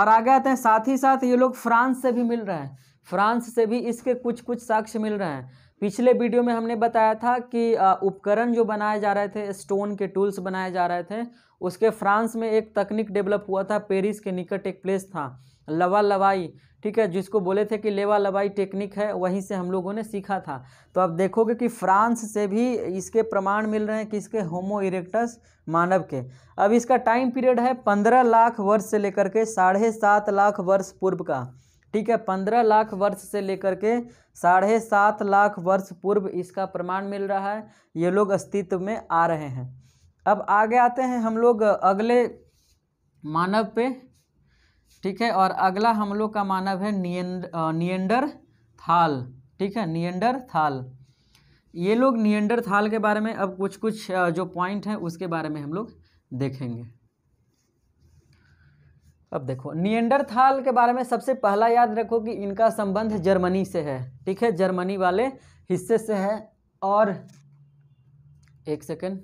और आगे आते हैं साथ ही साथ ये लोग फ्रांस से भी मिल रहे हैं फ्रांस से भी इसके कुछ कुछ साक्ष्य मिल रहे हैं पिछले वीडियो में हमने बताया था कि उपकरण जो बनाए जा रहे थे स्टोन के टूल्स बनाए जा रहे थे उसके फ्रांस में एक तकनीक डेवलप हुआ था पेरिस के निकट एक प्लेस था लवा लवाई ठीक है जिसको बोले थे कि लेवा लबाई टेक्निक है वहीं से हम लोगों ने सीखा था तो आप देखोगे कि फ्रांस से भी इसके प्रमाण मिल रहे हैं किसके होमो इरेक्टस मानव के अब इसका टाइम पीरियड है पंद्रह लाख वर्ष से लेकर के साढ़े सात लाख वर्ष पूर्व का ठीक है पंद्रह लाख वर्ष से लेकर के साढ़े सात लाख वर्ष पूर्व इसका प्रमाण मिल रहा है ये लोग अस्तित्व में आ रहे हैं अब आगे आते हैं हम लोग अगले मानव पे ठीक है और अगला हम लोग का मानव है नियंड नियंडर थाल ठीक है नियंडर थाल ये लोग नियंडर थाल के बारे में अब कुछ कुछ जो पॉइंट हैं उसके बारे में हम लोग देखेंगे अब देखो नियंडर थाल के बारे में सबसे पहला याद रखो कि इनका संबंध जर्मनी से है ठीक है जर्मनी वाले हिस्से से है और एक सेकेंड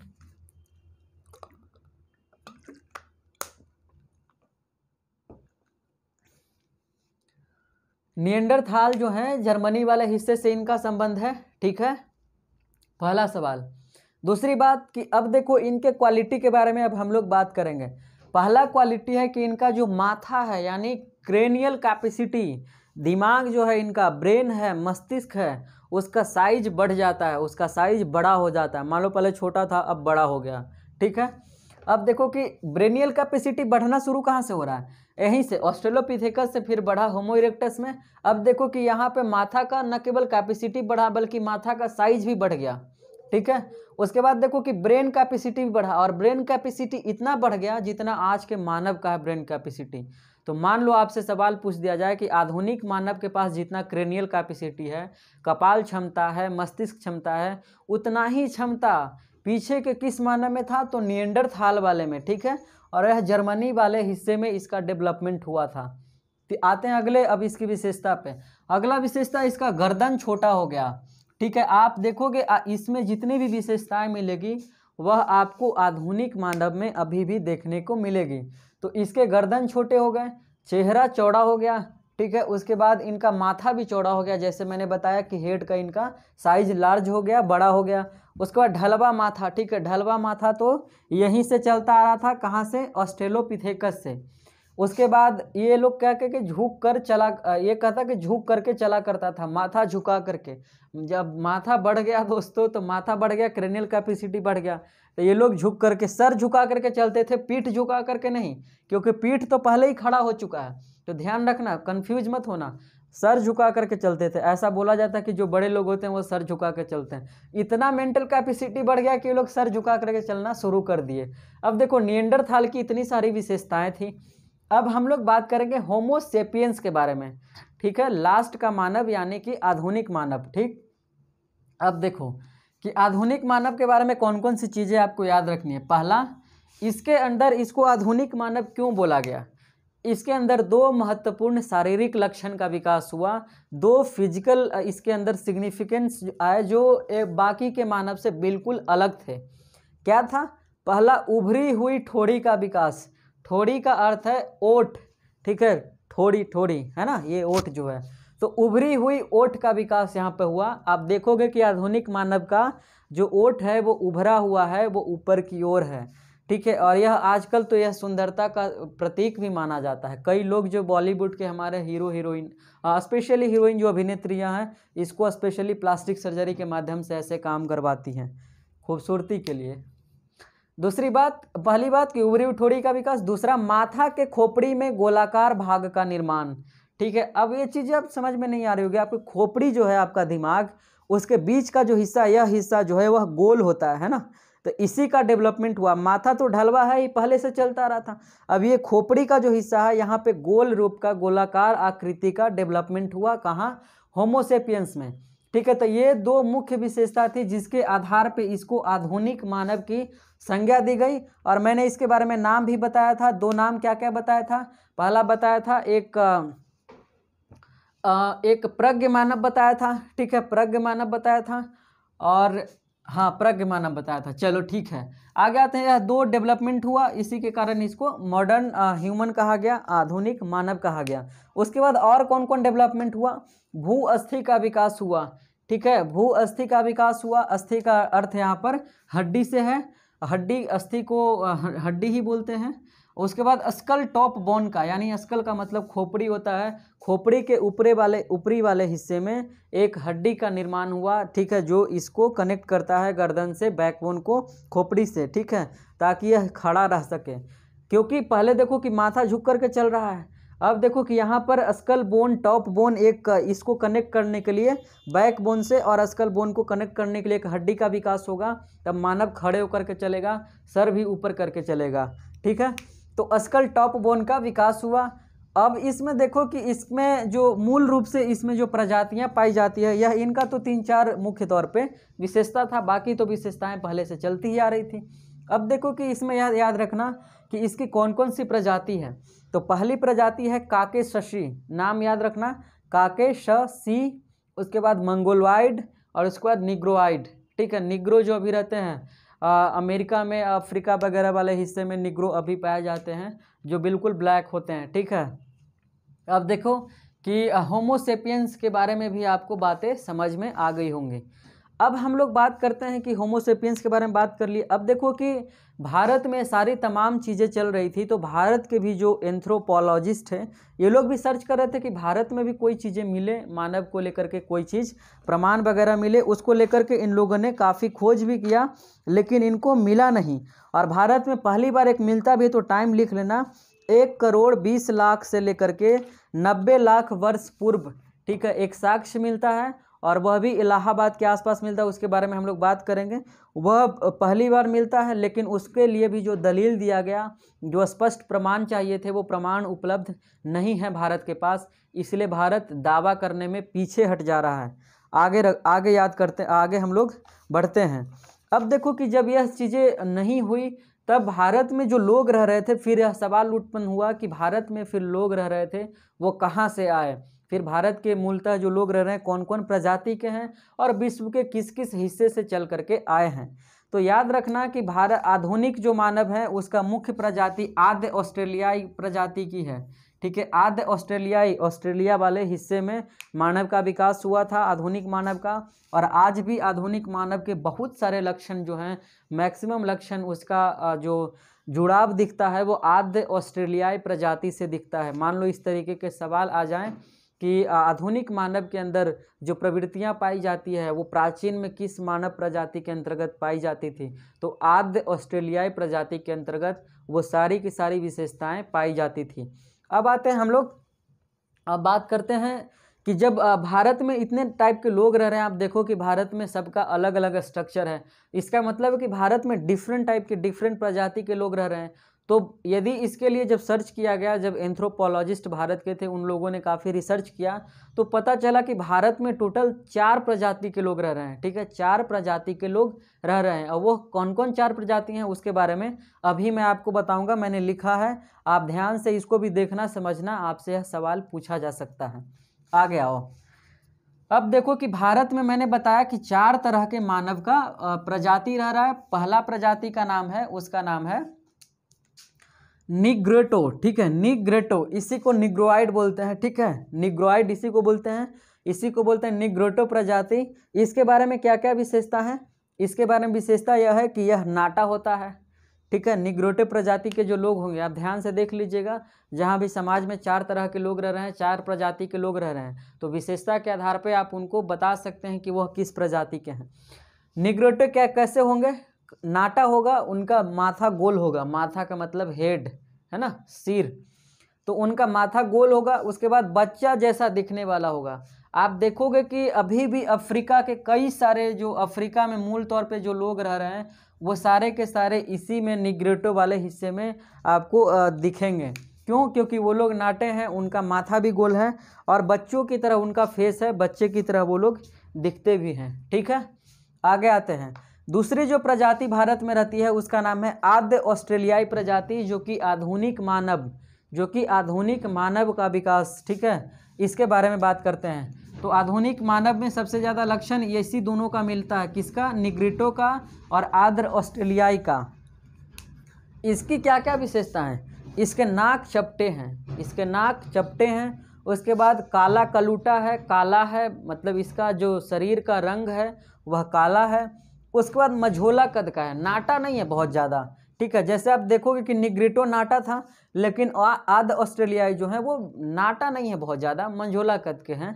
नियंडरथाल जो हैं जर्मनी वाले हिस्से से इनका संबंध है ठीक है पहला सवाल दूसरी बात कि अब देखो इनके क्वालिटी के बारे में अब हम लोग बात करेंगे पहला क्वालिटी है कि इनका जो माथा है यानी क्रेनियल कैपेसिटी दिमाग जो है इनका ब्रेन है मस्तिष्क है उसका साइज बढ़ जाता है उसका साइज बड़ा हो जाता है मान लो पहले छोटा था अब बड़ा हो गया ठीक है अब देखो कि ब्रेनियल कैपेसिटी बढ़ना शुरू कहाँ से हो रहा है यहीं से ऑस्ट्रेलोपिथेकस से फिर बढ़ा होमो इरेक्टस में अब देखो कि यहाँ पे माथा का न केवल कैपेसिटी बढ़ा बल्कि माथा का साइज भी बढ़ गया ठीक है उसके बाद देखो कि ब्रेन कैपेसिटी भी बढ़ा और ब्रेन कैपेसिटी इतना बढ़ गया जितना आज के मानव का है ब्रेन कैपेसिटी तो मान लो आपसे सवाल पूछ दिया जाए कि आधुनिक मानव के पास जितना क्रेनियल कैपेसिटी है कपाल क्षमता है मस्तिष्क क्षमता है उतना ही क्षमता पीछे के किस मानव में था तो नियंडर थाल वाले में ठीक है और यह जर्मनी वाले हिस्से में इसका डेवलपमेंट हुआ था आते हैं अगले अब इसकी विशेषता पे अगला विशेषता इसका गर्दन छोटा हो गया ठीक है आप देखोगे इसमें जितनी भी विशेषताएं मिलेगी वह आपको आधुनिक मानव में अभी भी देखने को मिलेगी तो इसके गर्दन छोटे हो गए चेहरा चौड़ा हो गया ठीक है उसके बाद इनका माथा भी चौड़ा हो गया जैसे मैंने बताया कि हेड का इनका साइज लार्ज हो गया बड़ा हो गया उसके बाद ढलवा माथा ठीक है ढलवा माथा तो यहीं से चलता आ रहा था कहाँ से ऑस्ट्रेलोपिथेकस से उसके बाद ये लोग क्या के झुक कर चला ये कहता कि झुक करके चला करता था माथा झुका करके जब माथा बढ़ गया दोस्तों तो माथा बढ़ गया क्रेनियल कैपेसिटी बढ़ गया तो ये लोग झुक करके सर झुका करके चलते थे पीठ झुका करके नहीं क्योंकि पीठ तो पहले ही खड़ा हो चुका है तो ध्यान रखना कन्फ्यूज मत होना सर झुका करके चलते थे ऐसा बोला जाता है कि जो बड़े लोग होते हैं वो सर झुका के चलते हैं इतना मेंटल कैपेसिटी बढ़ गया कि लोग सर झुका करके चलना शुरू कर दिए अब देखो नियंडरथाल की इतनी सारी विशेषताएं थी अब हम लोग बात करेंगे होमोसेपियंस के बारे में ठीक है लास्ट का मानव यानी कि आधुनिक मानव ठीक अब देखो कि आधुनिक मानव के बारे में कौन कौन सी चीज़ें आपको याद रखनी है पहला इसके अंदर इसको आधुनिक मानव क्यों बोला गया इसके अंदर दो महत्वपूर्ण शारीरिक लक्षण का विकास हुआ दो फिजिकल इसके अंदर सिग्निफिकेंस आए जो बाकी के मानव से बिल्कुल अलग थे क्या था पहला उभरी हुई ठोड़ी का विकास ठोड़ी का अर्थ है ओठ ठीक है ठोड़ी ठोड़ी है ना ये ओठ जो है तो उभरी हुई ओठ का विकास यहाँ पर हुआ आप देखोगे कि आधुनिक मानव का जो ओठ है वो उभरा हुआ है वो ऊपर की ओर है ठीक है और यह आजकल तो यह सुंदरता का प्रतीक भी माना जाता है कई लोग जो बॉलीवुड के हमारे हीरो हीरोइन स्पेशली हीरोइन जो अभिनेत्रियां हैं इसको स्पेशली प्लास्टिक सर्जरी के माध्यम से ऐसे काम करवाती हैं खूबसूरती के लिए दूसरी बात पहली बात कि उभरी उठोड़ी का विकास दूसरा माथा के खोपड़ी में गोलाकार भाग का निर्माण ठीक है अब ये चीज़ें आप समझ में नहीं आ रही होगी आपकी खोपड़ी जो है आपका दिमाग उसके बीच का जो हिस्सा यह हिस्सा जो है वह गोल होता है ना तो इसी का डेवलपमेंट हुआ माथा तो ढलवा है ही पहले से चलता रहा था अब ये खोपड़ी का जो हिस्सा है यहाँ पे गोल रूप का गोलाकार आकृति का डेवलपमेंट हुआ कहाँ होमोसेपियंस में ठीक है तो ये दो मुख्य विशेषता थी जिसके आधार पे इसको आधुनिक मानव की संज्ञा दी गई और मैंने इसके बारे में नाम भी बताया था दो नाम क्या क्या बताया था पहला बताया था एक एक प्रज्ञ मानव बताया था ठीक है प्रज्ञ मानव बताया था और हाँ प्रज्ञ मानव बताया था चलो ठीक है आगे आते हैं यह दो डेवलपमेंट हुआ इसी के कारण इसको मॉडर्न ह्यूमन कहा गया आधुनिक मानव कहा गया उसके बाद और कौन कौन डेवलपमेंट हुआ भू अस्थि का विकास हुआ ठीक है भू अस्थि का विकास हुआ अस्थि का अर्थ यहाँ पर हड्डी से है हड्डी अस्थि को हड्डी ही बोलते हैं उसके बाद अस्कल टॉप बोन का यानी अस्कल का मतलब खोपड़ी होता है खोपड़ी के ऊपरे वाले ऊपरी वाले हिस्से में एक हड्डी का निर्माण हुआ ठीक है जो इसको कनेक्ट करता है गर्दन से बैकबोन को खोपड़ी से ठीक है ताकि यह खड़ा रह सके क्योंकि पहले देखो कि माथा झुक करके चल रहा है अब देखो कि यहाँ पर अस्कल बोन टॉप बोन एक इसको कनेक्ट करने के लिए बैक बोन से और अस्कल बोन को कनेक्ट करने के लिए एक हड्डी का विकास होगा तब मानव खड़े होकर के चलेगा सर भी ऊपर करके चलेगा ठीक है तो अस्कल टॉप बोन का विकास हुआ अब इसमें देखो कि इसमें जो मूल रूप से इसमें जो प्रजातियां पाई जाती है यह इनका तो तीन चार मुख्य तौर पे विशेषता था बाकी तो विशेषताएं पहले से चलती ही आ रही थी अब देखो कि इसमें याद याद रखना कि इसकी कौन कौन सी प्रजाति है तो पहली प्रजाति है काके शशि नाम याद रखना काके शी उसके बाद मंगोलवाइड और उसके बाद निग्रोवाइड ठीक है निग्रो जो अभी रहते हैं आ, अमेरिका में अफ्रीका वगैरह वाले हिस्से में निग्रो अभी पाए जाते हैं जो बिल्कुल ब्लैक होते हैं ठीक है अब देखो कि होमोसेपियंस के बारे में भी आपको बातें समझ में आ गई होंगी अब हम लोग बात करते हैं कि होमोसेपियंस के बारे में बात कर ली अब देखो कि भारत में सारी तमाम चीज़ें चल रही थी तो भारत के भी जो एंथ्रोपोलॉजिस्ट हैं ये लोग भी सर्च कर रहे थे कि भारत में भी कोई चीज़ें मिले मानव को लेकर के कोई चीज़ प्रमाण वगैरह मिले उसको लेकर के इन लोगों ने काफ़ी खोज भी किया लेकिन इनको मिला नहीं और भारत में पहली बार एक मिलता भी तो टाइम लिख लेना एक करोड़ बीस लाख से लेकर के नब्बे लाख वर्ष पूर्व ठीक है एक साक्ष्य मिलता है और वह भी इलाहाबाद के आसपास मिलता है उसके बारे में हम लोग बात करेंगे वह पहली बार मिलता है लेकिन उसके लिए भी जो दलील दिया गया जो स्पष्ट प्रमाण चाहिए थे वो प्रमाण उपलब्ध नहीं है भारत के पास इसलिए भारत दावा करने में पीछे हट जा रहा है आगे र, आगे याद करते आगे हम लोग बढ़ते हैं अब देखो कि जब यह चीज़ें नहीं हुई तब भारत में जो लोग रह रहे थे फिर यह सवाल उत्पन्न हुआ कि भारत में फिर लोग रह रहे थे वो कहाँ से आए फिर भारत के मूलतः जो लोग रह रहे हैं कौन कौन प्रजाति के हैं और विश्व के किस किस हिस्से से चल करके आए हैं तो याद रखना कि भारत आधुनिक जो मानव है उसका मुख्य प्रजाति आद्य ऑस्ट्रेलियाई प्रजाति की है ठीक है आद्य ऑस्ट्रेलियाई ऑस्ट्रेलिया वाले हिस्से में मानव का विकास हुआ था आधुनिक मानव का और आज भी आधुनिक मानव के बहुत सारे लक्षण जो हैं मैक्सिमम लक्षण उसका जो जुड़ाव दिखता है वो आद्य ऑस्ट्रेलियाई प्रजाति से दिखता है मान लो इस तरीके के सवाल आ जाएँ कि आधुनिक मानव के अंदर जो प्रवृत्तियां पाई जाती है वो प्राचीन में किस मानव प्रजाति के अंतर्गत पाई जाती थी तो आद्य ऑस्ट्रेलियाई प्रजाति के अंतर्गत वो सारी की सारी विशेषताएं पाई जाती थी अब आते हैं हम लोग अब बात करते हैं कि जब भारत में इतने टाइप के लोग रह रहे हैं आप देखो कि भारत में सबका अलग अलग स्ट्रक्चर है इसका मतलब है कि भारत में डिफरेंट टाइप के डिफरेंट प्रजाति के लोग रह रहे हैं तो यदि इसके लिए जब सर्च किया गया जब एंथ्रोपोलॉजिस्ट भारत के थे उन लोगों ने काफ़ी रिसर्च किया तो पता चला कि भारत में टोटल चार प्रजाति के लोग रह रहे हैं ठीक है चार प्रजाति के लोग रह रहे हैं और वो कौन कौन चार प्रजाति हैं उसके बारे में अभी मैं आपको बताऊंगा मैंने लिखा है आप ध्यान से इसको भी देखना समझना आपसे यह सवाल पूछा जा सकता है आ गया हो अब देखो कि भारत में मैंने बताया कि चार तरह के मानव का प्रजाति रह रहा है पहला प्रजाति का नाम है उसका नाम है निग्रेटो ठीक है निग्रेटो इसी को निग्रोइड बोलते हैं ठीक है निग्रोइड इसी को बोलते हैं इसी को बोलते हैं निग्रोटो प्रजाति इसके बारे में क्या क्या विशेषता है इसके बारे में विशेषता यह है कि यह नाटा होता है ठीक है निग्रोटे प्रजाति के जो लोग होंगे आप ध्यान से देख लीजिएगा जहाँ भी समाज में चार तरह के लोग रह रहे हैं चार प्रजाति के लोग रह रहे हैं तो विशेषता के आधार पर आप उनको बता सकते हैं कि वह किस प्रजाति के हैं निग्रोटे क्या कैसे होंगे नाटा होगा उनका माथा गोल होगा माथा का मतलब हेड है ना सिर तो उनका माथा गोल होगा उसके बाद बच्चा जैसा दिखने वाला होगा आप देखोगे कि अभी भी अफ्रीका के कई सारे जो अफ्रीका में मूल तौर पे जो लोग रह रहे हैं वो सारे के सारे इसी में निग्रेटो वाले हिस्से में आपको दिखेंगे क्यों क्योंकि वो लोग नाटे हैं उनका माथा भी गोल है और बच्चों की तरह उनका फेस है बच्चे की तरह वो लोग दिखते भी हैं ठीक है आगे आते हैं दूसरी जो प्रजाति भारत में रहती है उसका नाम है आद्य ऑस्ट्रेलियाई प्रजाति जो कि आधुनिक मानव जो कि आधुनिक मानव का विकास ठीक है इसके बारे में बात करते हैं तो आधुनिक मानव में सबसे ज़्यादा लक्षण इसी दोनों का मिलता है किसका निग्रिटो का और आद्र ऑस्ट्रेलियाई का इसकी क्या क्या विशेषता है इसके नाक चपटे हैं इसके नाक चपटे हैं उसके बाद काला कलूटा है काला है मतलब इसका जो शरीर का रंग है वह काला है उसके बाद मझोला कद का है नाटा नहीं है बहुत ज़्यादा ठीक है जैसे आप देखोगे कि निग्रिटो नाटा था लेकिन आध ऑस्ट्रेलियाई जो है वो नाटा नहीं है बहुत ज़्यादा मंझोला कद के हैं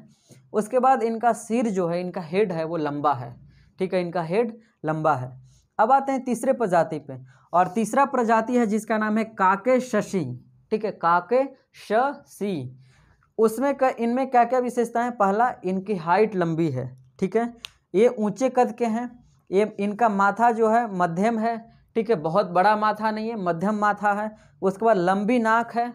उसके बाद इनका सिर जो है इनका हेड है वो लंबा है ठीक है इनका हेड लंबा है अब आते हैं तीसरे प्रजाति पे और तीसरा प्रजाति है जिसका नाम है काके शशि ठीक है काके शशि उसमें का इनमें क्या क्या विशेषताएं पहला इनकी हाइट लंबी है ठीक है ये ऊंचे कद के हैं ये इनका माथा जो है मध्यम है ठीक है बहुत बड़ा माथा नहीं है मध्यम माथा है उसके बाद लंबी नाक है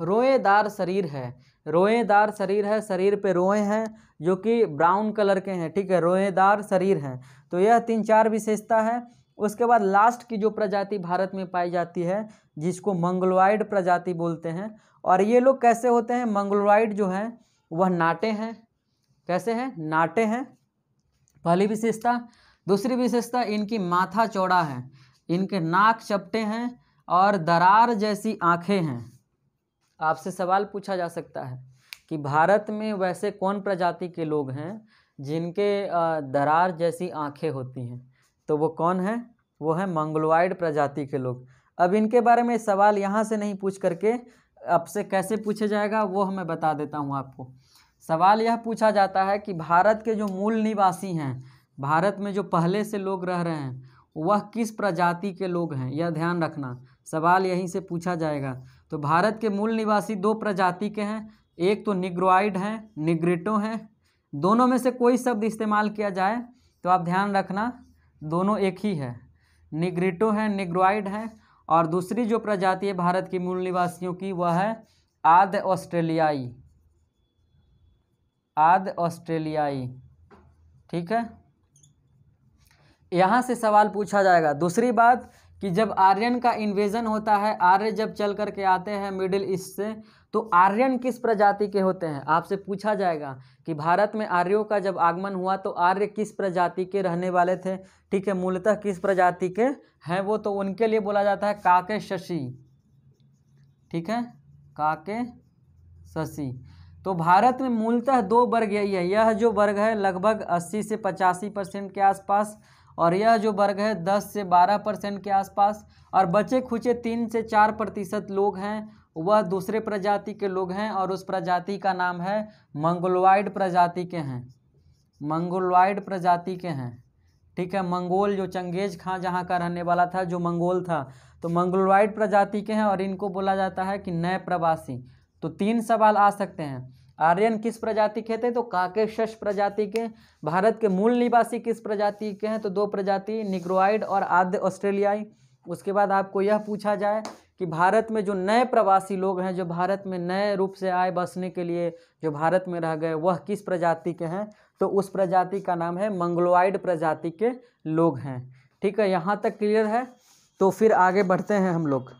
रोएदार शरीर है रोएदार शरीर है शरीर पे रोए हैं जो कि ब्राउन कलर के हैं ठीक है रोएदार शरीर हैं तो यह तीन चार विशेषता है उसके बाद लास्ट की जो प्रजाति भारत में पाई जाती है जिसको मंगलोइड प्रजाति बोलते हैं और ये लोग कैसे होते हैं मंगलोइड जो हैं वह नाटे हैं कैसे हैं नाटे हैं पहली विशेषता दूसरी विशेषता इनकी माथा चौड़ा है इनके नाक चपटे हैं और दरार जैसी आँखें हैं आपसे सवाल पूछा जा सकता है कि भारत में वैसे कौन प्रजाति के लोग हैं जिनके दरार जैसी आँखें होती हैं तो वो कौन है वो है मंगलवाइड प्रजाति के लोग अब इनके बारे में सवाल यहाँ से नहीं पूछ करके आपसे कैसे पूछा जाएगा वो मैं बता देता हूँ आपको सवाल यह पूछा जाता है कि भारत के जो मूल निवासी हैं भारत में जो पहले से लोग रह रहे हैं वह किस प्रजाति के लोग हैं यह ध्यान रखना सवाल यहीं से पूछा जाएगा तो भारत के मूल निवासी दो प्रजाति के हैं एक तो निग्रोइड हैं निग्रिटो हैं दोनों में से कोई शब्द इस्तेमाल किया जाए तो आप ध्यान रखना दोनों एक ही है निग्रिटो हैं निग्रोइड हैं और दूसरी जो प्रजाति है भारत की मूल निवासियों की वह है आद ऑस्ट्रेलियाई आद ऑस्ट्रेलियाई ठीक है यहाँ से सवाल पूछा जाएगा दूसरी बात कि जब आर्यन का इन्वेजन होता है आर्य जब चल करके आते हैं मिडिल ईस्ट से तो आर्यन किस प्रजाति के होते हैं आपसे पूछा जाएगा कि भारत में आर्यों का जब आगमन हुआ तो आर्य किस प्रजाति के रहने वाले थे ठीक है मूलतः किस प्रजाति के हैं वो तो उनके लिए बोला जाता है काके शशि ठीक है काके शशि तो भारत में मूलतः दो वर्ग यही है यह जो वर्ग है लगभग अस्सी से पचासी परसेंट के आसपास और यह जो वर्ग है 10 से 12 परसेंट के आसपास और बचे खुचे तीन से चार प्रतिशत लोग हैं वह दूसरे प्रजाति के लोग हैं और उस प्रजाति का नाम है मंगोलवाइड प्रजाति के हैं मंगोलवाइड प्रजाति के हैं ठीक है मंगोल जो चंगेज खां जहाँ का रहने वाला था जो मंगोल था तो मंगोलवाइड प्रजाति के हैं और इनको बोला जाता है कि नए प्रवासी तो तीन सवाल आ सकते हैं आर्यन किस प्रजाति के थे तो काकेशस प्रजाति के भारत के मूल निवासी किस प्रजाति के हैं तो दो प्रजाति निग्रोइड और आद्य ऑस्ट्रेलियाई उसके बाद आपको यह पूछा जाए कि भारत में जो नए प्रवासी लोग हैं जो भारत में नए रूप से आए बसने के लिए जो भारत में रह गए वह किस प्रजाति के हैं तो उस प्रजाति का नाम है मंगलोइड प्रजाति के लोग हैं ठीक है यहाँ तक क्लियर है तो फिर आगे बढ़ते हैं हम लोग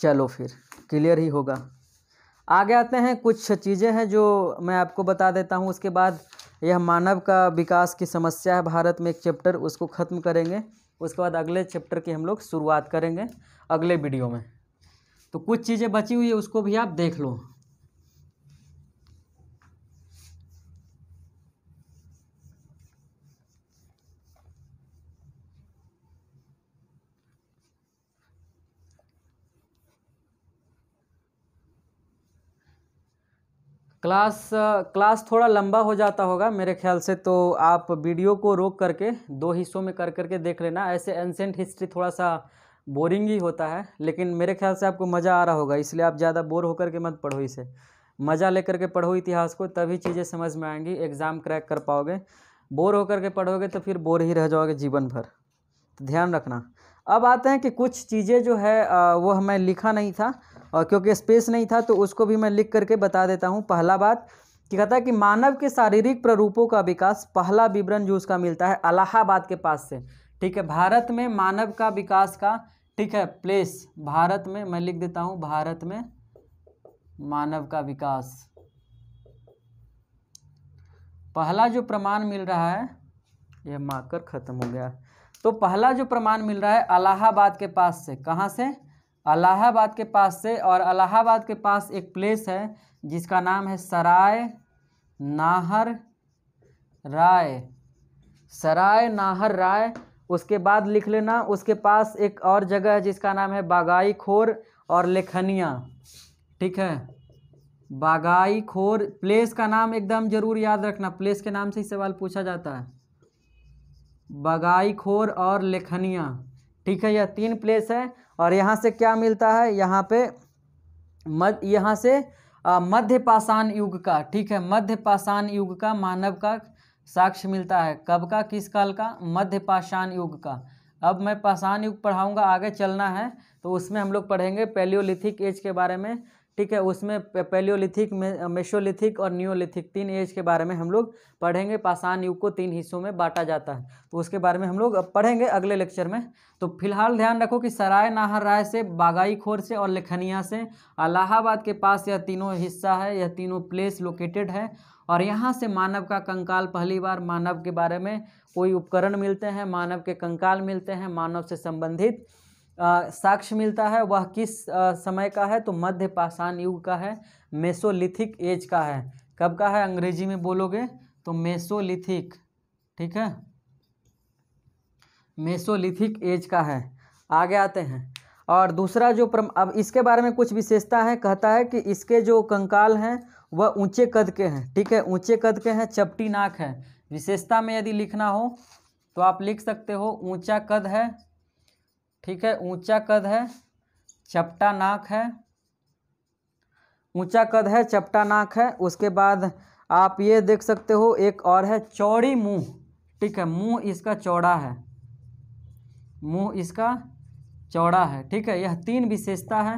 चलो फिर क्लियर ही होगा आगे आते हैं कुछ चीज़ें हैं जो मैं आपको बता देता हूँ उसके बाद यह मानव का विकास की समस्या है भारत में एक चैप्टर उसको ख़त्म करेंगे उसके बाद अगले चैप्टर की हम लोग शुरुआत करेंगे अगले वीडियो में तो कुछ चीज़ें बची हुई है उसको भी आप देख लो क्लास क्लास थोड़ा लंबा हो जाता होगा मेरे ख्याल से तो आप वीडियो को रोक करके दो हिस्सों में कर करके देख लेना ऐसे एंसेंट हिस्ट्री थोड़ा सा बोरिंग ही होता है लेकिन मेरे ख्याल से आपको मज़ा आ रहा होगा इसलिए आप ज़्यादा बोर होकर के मत पढ़ो इसे मज़ा लेकर के पढ़ो इतिहास को तभी चीज़ें समझ में आएंगी एग्ज़ाम क्रैक कर पाओगे बोर होकर के पढ़ोगे तो फिर बोर ही रह जाओगे जीवन भर तो ध्यान रखना अब आते हैं कि कुछ चीज़ें जो है वो हमें लिखा नहीं था और क्योंकि स्पेस नहीं था तो उसको भी मैं लिख करके बता देता हूँ पहला बात कि कहता है कि मानव के शारीरिक प्ररूपों का विकास पहला विवरण जो उसका मिलता है अलाहाबाद के पास से ठीक है भारत में मानव का विकास का ठीक है प्लेस भारत में मैं लिख देता हूँ भारत में मानव का विकास पहला जो प्रमाण मिल रहा है यह माकर ख़त्म हो गया तो पहला जो प्रमाण मिल रहा है अलाहाबाद के पास से कहाँ से अलाहाबाद के पास से और अलाहाबाद के पास एक प्लेस है जिसका नाम है सराय नाहर राय सराय नाहर राय उसके बाद लिख लेना उसके पास एक और जगह है जिसका नाम है बागाई खोर और लेखनिया ठीक है बागाई खोर प्लेस का नाम एकदम ज़रूर याद रखना प्लेस के नाम से ही सवाल पूछा जाता है बागाई खोर और लेखनिया ठीक है यह तीन प्लेस है और यहाँ से क्या मिलता है यहाँ पे मध यहाँ से मध्य पाषाण युग का ठीक है मध्य पाषाण युग का मानव का साक्ष्य मिलता है कब का किस काल का मध्य पाषाण युग का अब मैं पाषाण युग पढ़ाऊँगा आगे चलना है तो उसमें हम लोग पढ़ेंगे पेलियोलिथिक एज के बारे में ठीक है उसमें पेलियोलिथिक मेशोलिथिक और न्योलिथिक तीन एज के बारे में हम लोग पढ़ेंगे पाषाण युग को तीन हिस्सों में बांटा जाता है तो उसके बारे में हम लोग पढ़ेंगे अगले लेक्चर में तो फिलहाल ध्यान रखो कि सराय नाहर राय से बागाईखोर से और लेखनिया से अलाहाबाद के पास यह तीनों हिस्सा है यह तीनों प्लेस लोकेटेड है और यहाँ से मानव का कंकाल पहली बार मानव के बारे में कोई उपकरण मिलते हैं मानव के कंकाल मिलते हैं मानव से संबंधित साक्ष्य मिलता है वह किस आ, समय का है तो मध्य पाषाण युग का है मेसोलिथिक एज का है कब का है अंग्रेजी में बोलोगे तो मेसोलिथिक ठीक है मेसोलिथिक एज का है आगे आते हैं और दूसरा जो प्रम अब इसके बारे में कुछ विशेषता है कहता है कि इसके जो कंकाल हैं वह ऊंचे कद के हैं ठीक है ऊंचे कद के हैं चपटी नाक है विशेषता में यदि लिखना हो तो आप लिख सकते हो ऊंचा कद है ठीक है ऊंचा कद है चपटा नाक है ऊंचा कद है चपटा नाक है उसके बाद आप ये देख सकते हो एक और है चौड़ी मुंह ठीक है मुंह इसका चौड़ा है मुंह इसका चौड़ा है ठीक है यह तीन विशेषता है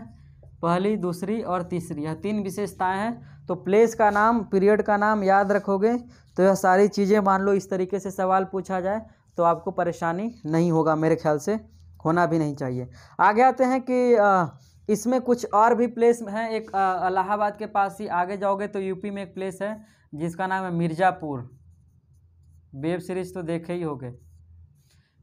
पहली दूसरी और तीसरी यह तीन विशेषताएं हैं तो प्लेस का नाम पीरियड का नाम याद रखोगे तो यह सारी चीज़ें मान लो इस तरीके से सवाल पूछा जाए तो आपको परेशानी नहीं होगा मेरे ख्याल से होना भी नहीं चाहिए आगे आते हैं कि इसमें कुछ और भी प्लेस हैं एक अलाहाबाद के पास ही आगे जाओगे तो यूपी में एक प्लेस है जिसका नाम है मिर्ज़ापुर वेब सीरीज़ तो देखे ही होगे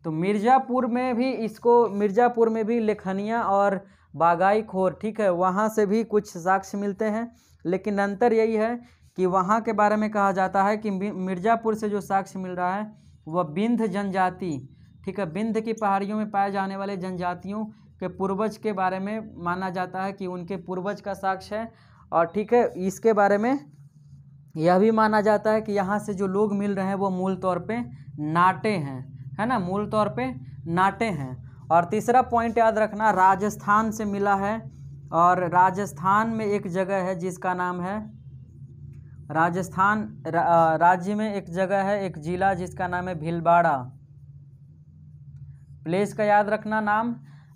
तो मिर्ज़ापुर में भी इसको मिर्ज़ापुर में भी लेखनिया और बागाई खोर ठीक है वहाँ से भी कुछ साक्ष्य मिलते हैं लेकिन अंतर यही है कि वहाँ के बारे में कहा जाता है कि मिर्ज़ापुर से जो साक्ष्य मिल रहा है वह बिंध जनजाति ठीक है बिंद की पहाड़ियों में पाए जाने वाले जनजातियों के पूर्वज के बारे में माना जाता है कि उनके पूर्वज का साक्ष्य है और ठीक है इसके बारे में यह भी माना जाता है कि यहाँ से जो लोग मिल रहे हैं वो मूल तौर पे नाटे हैं है ना मूल तौर पे नाटे हैं और तीसरा पॉइंट याद रखना राजस्थान से मिला है और राजस्थान में एक जगह है जिसका नाम है राजस्थान रा, राज्य में एक जगह है एक ज़िला जिसका नाम है भीलवाड़ा प्लेस का याद रखना नाम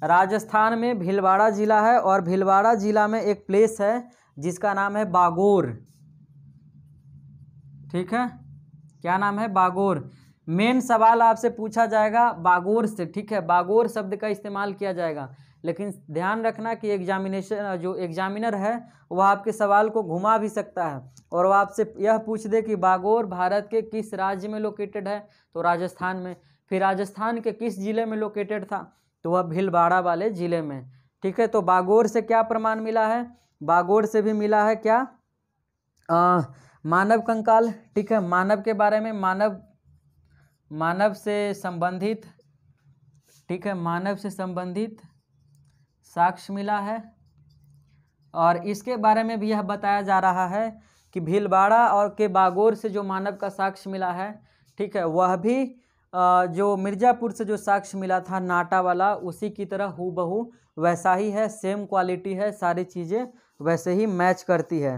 राजस्थान में भीलवाड़ा ज़िला है और भीलवाड़ा ज़िला में एक प्लेस है जिसका नाम है बागोर ठीक है क्या नाम है बागोर मेन सवाल आपसे पूछा जाएगा बागोर से ठीक है बागोर शब्द का इस्तेमाल किया जाएगा लेकिन ध्यान रखना कि एग्जामिनेशन जो एग्जामिनर है वह आपके सवाल को घुमा भी सकता है और वह आपसे यह पूछ दे कि बागोर भारत के किस राज्य में लोकेटेड है तो राजस्थान में फिर राजस्थान के किस जिले में लोकेटेड था तो वह भीलवाड़ा वाले जिले में ठीक है तो बागोर से क्या प्रमाण मिला है बागोर से भी मिला है क्या आ, मानव कंकाल ठीक है मानव के बारे में मानव मानव से संबंधित ठीक है मानव से संबंधित साक्ष्य मिला है और इसके बारे में भी यह बताया जा रहा है कि भीलवाड़ा और के बागोर से जो मानव का साक्ष्य मिला है ठीक है वह भी जो मिर्ज़ापुर से जो साक्ष मिला था नाटा वाला उसी की तरह हु बहू वैसा ही है सेम क्वालिटी है सारी चीज़ें वैसे ही मैच करती है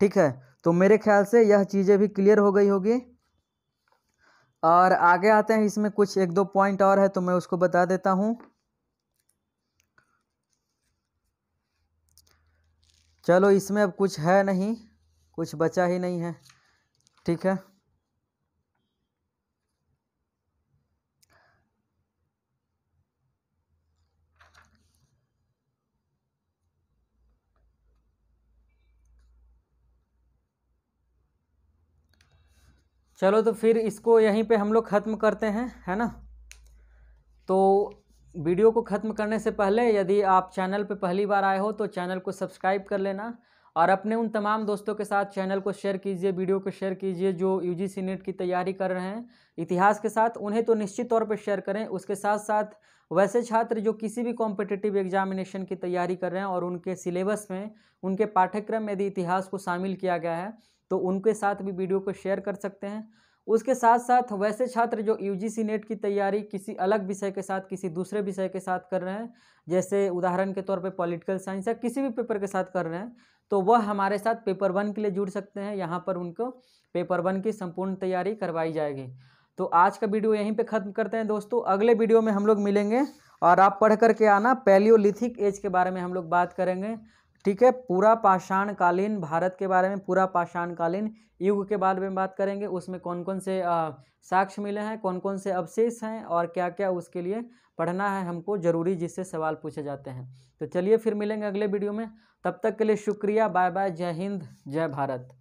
ठीक है तो मेरे ख्याल से यह चीज़ें भी क्लियर हो गई होगी और आगे आते हैं इसमें कुछ एक दो पॉइंट और है तो मैं उसको बता देता हूँ चलो इसमें अब कुछ है नहीं कुछ बचा ही नहीं है ठीक है चलो तो फिर इसको यहीं पे हम लोग ख़त्म करते हैं है ना तो वीडियो को ख़त्म करने से पहले यदि आप चैनल पे पहली बार आए हो तो चैनल को सब्सक्राइब कर लेना और अपने उन तमाम दोस्तों के साथ चैनल को शेयर कीजिए वीडियो को शेयर कीजिए जो यू जी नेट की तैयारी कर रहे हैं इतिहास के साथ उन्हें तो निश्चित तौर पर शेयर करें उसके साथ साथ वैसे छात्र जो किसी भी कॉम्पिटिटिव एग्जामिनेशन की तैयारी कर रहे हैं और उनके सिलेबस में उनके पाठ्यक्रम में यदि इतिहास को शामिल किया गया है तो उनके साथ भी वीडियो को शेयर कर सकते हैं उसके साथ साथ वैसे छात्र जो यू जी नेट की तैयारी किसी अलग विषय के साथ किसी दूसरे विषय के साथ कर रहे हैं जैसे उदाहरण के तौर पे पॉलिटिकल साइंस या किसी भी पेपर के साथ कर रहे हैं तो वह हमारे साथ पेपर वन के लिए जुड़ सकते हैं यहाँ पर उनको पेपर वन की संपूर्ण तैयारी करवाई जाएगी तो आज का वीडियो यहीं पर ख़त्म करते हैं दोस्तों अगले वीडियो में हम लोग मिलेंगे और आप पढ़ करके आना पैलियोलिथिक एज के बारे में हम लोग बात करेंगे ठीक है पूरा पाषाणकालीन भारत के बारे में पूरा पाषाणकालीन युग के बारे में बात करेंगे उसमें कौन कौन से साक्ष्य मिले हैं कौन कौन से अवशेष हैं और क्या क्या उसके लिए पढ़ना है हमको जरूरी जिससे सवाल पूछे जाते हैं तो चलिए फिर मिलेंगे अगले वीडियो में तब तक के लिए शुक्रिया बाय बाय जय हिंद जय भारत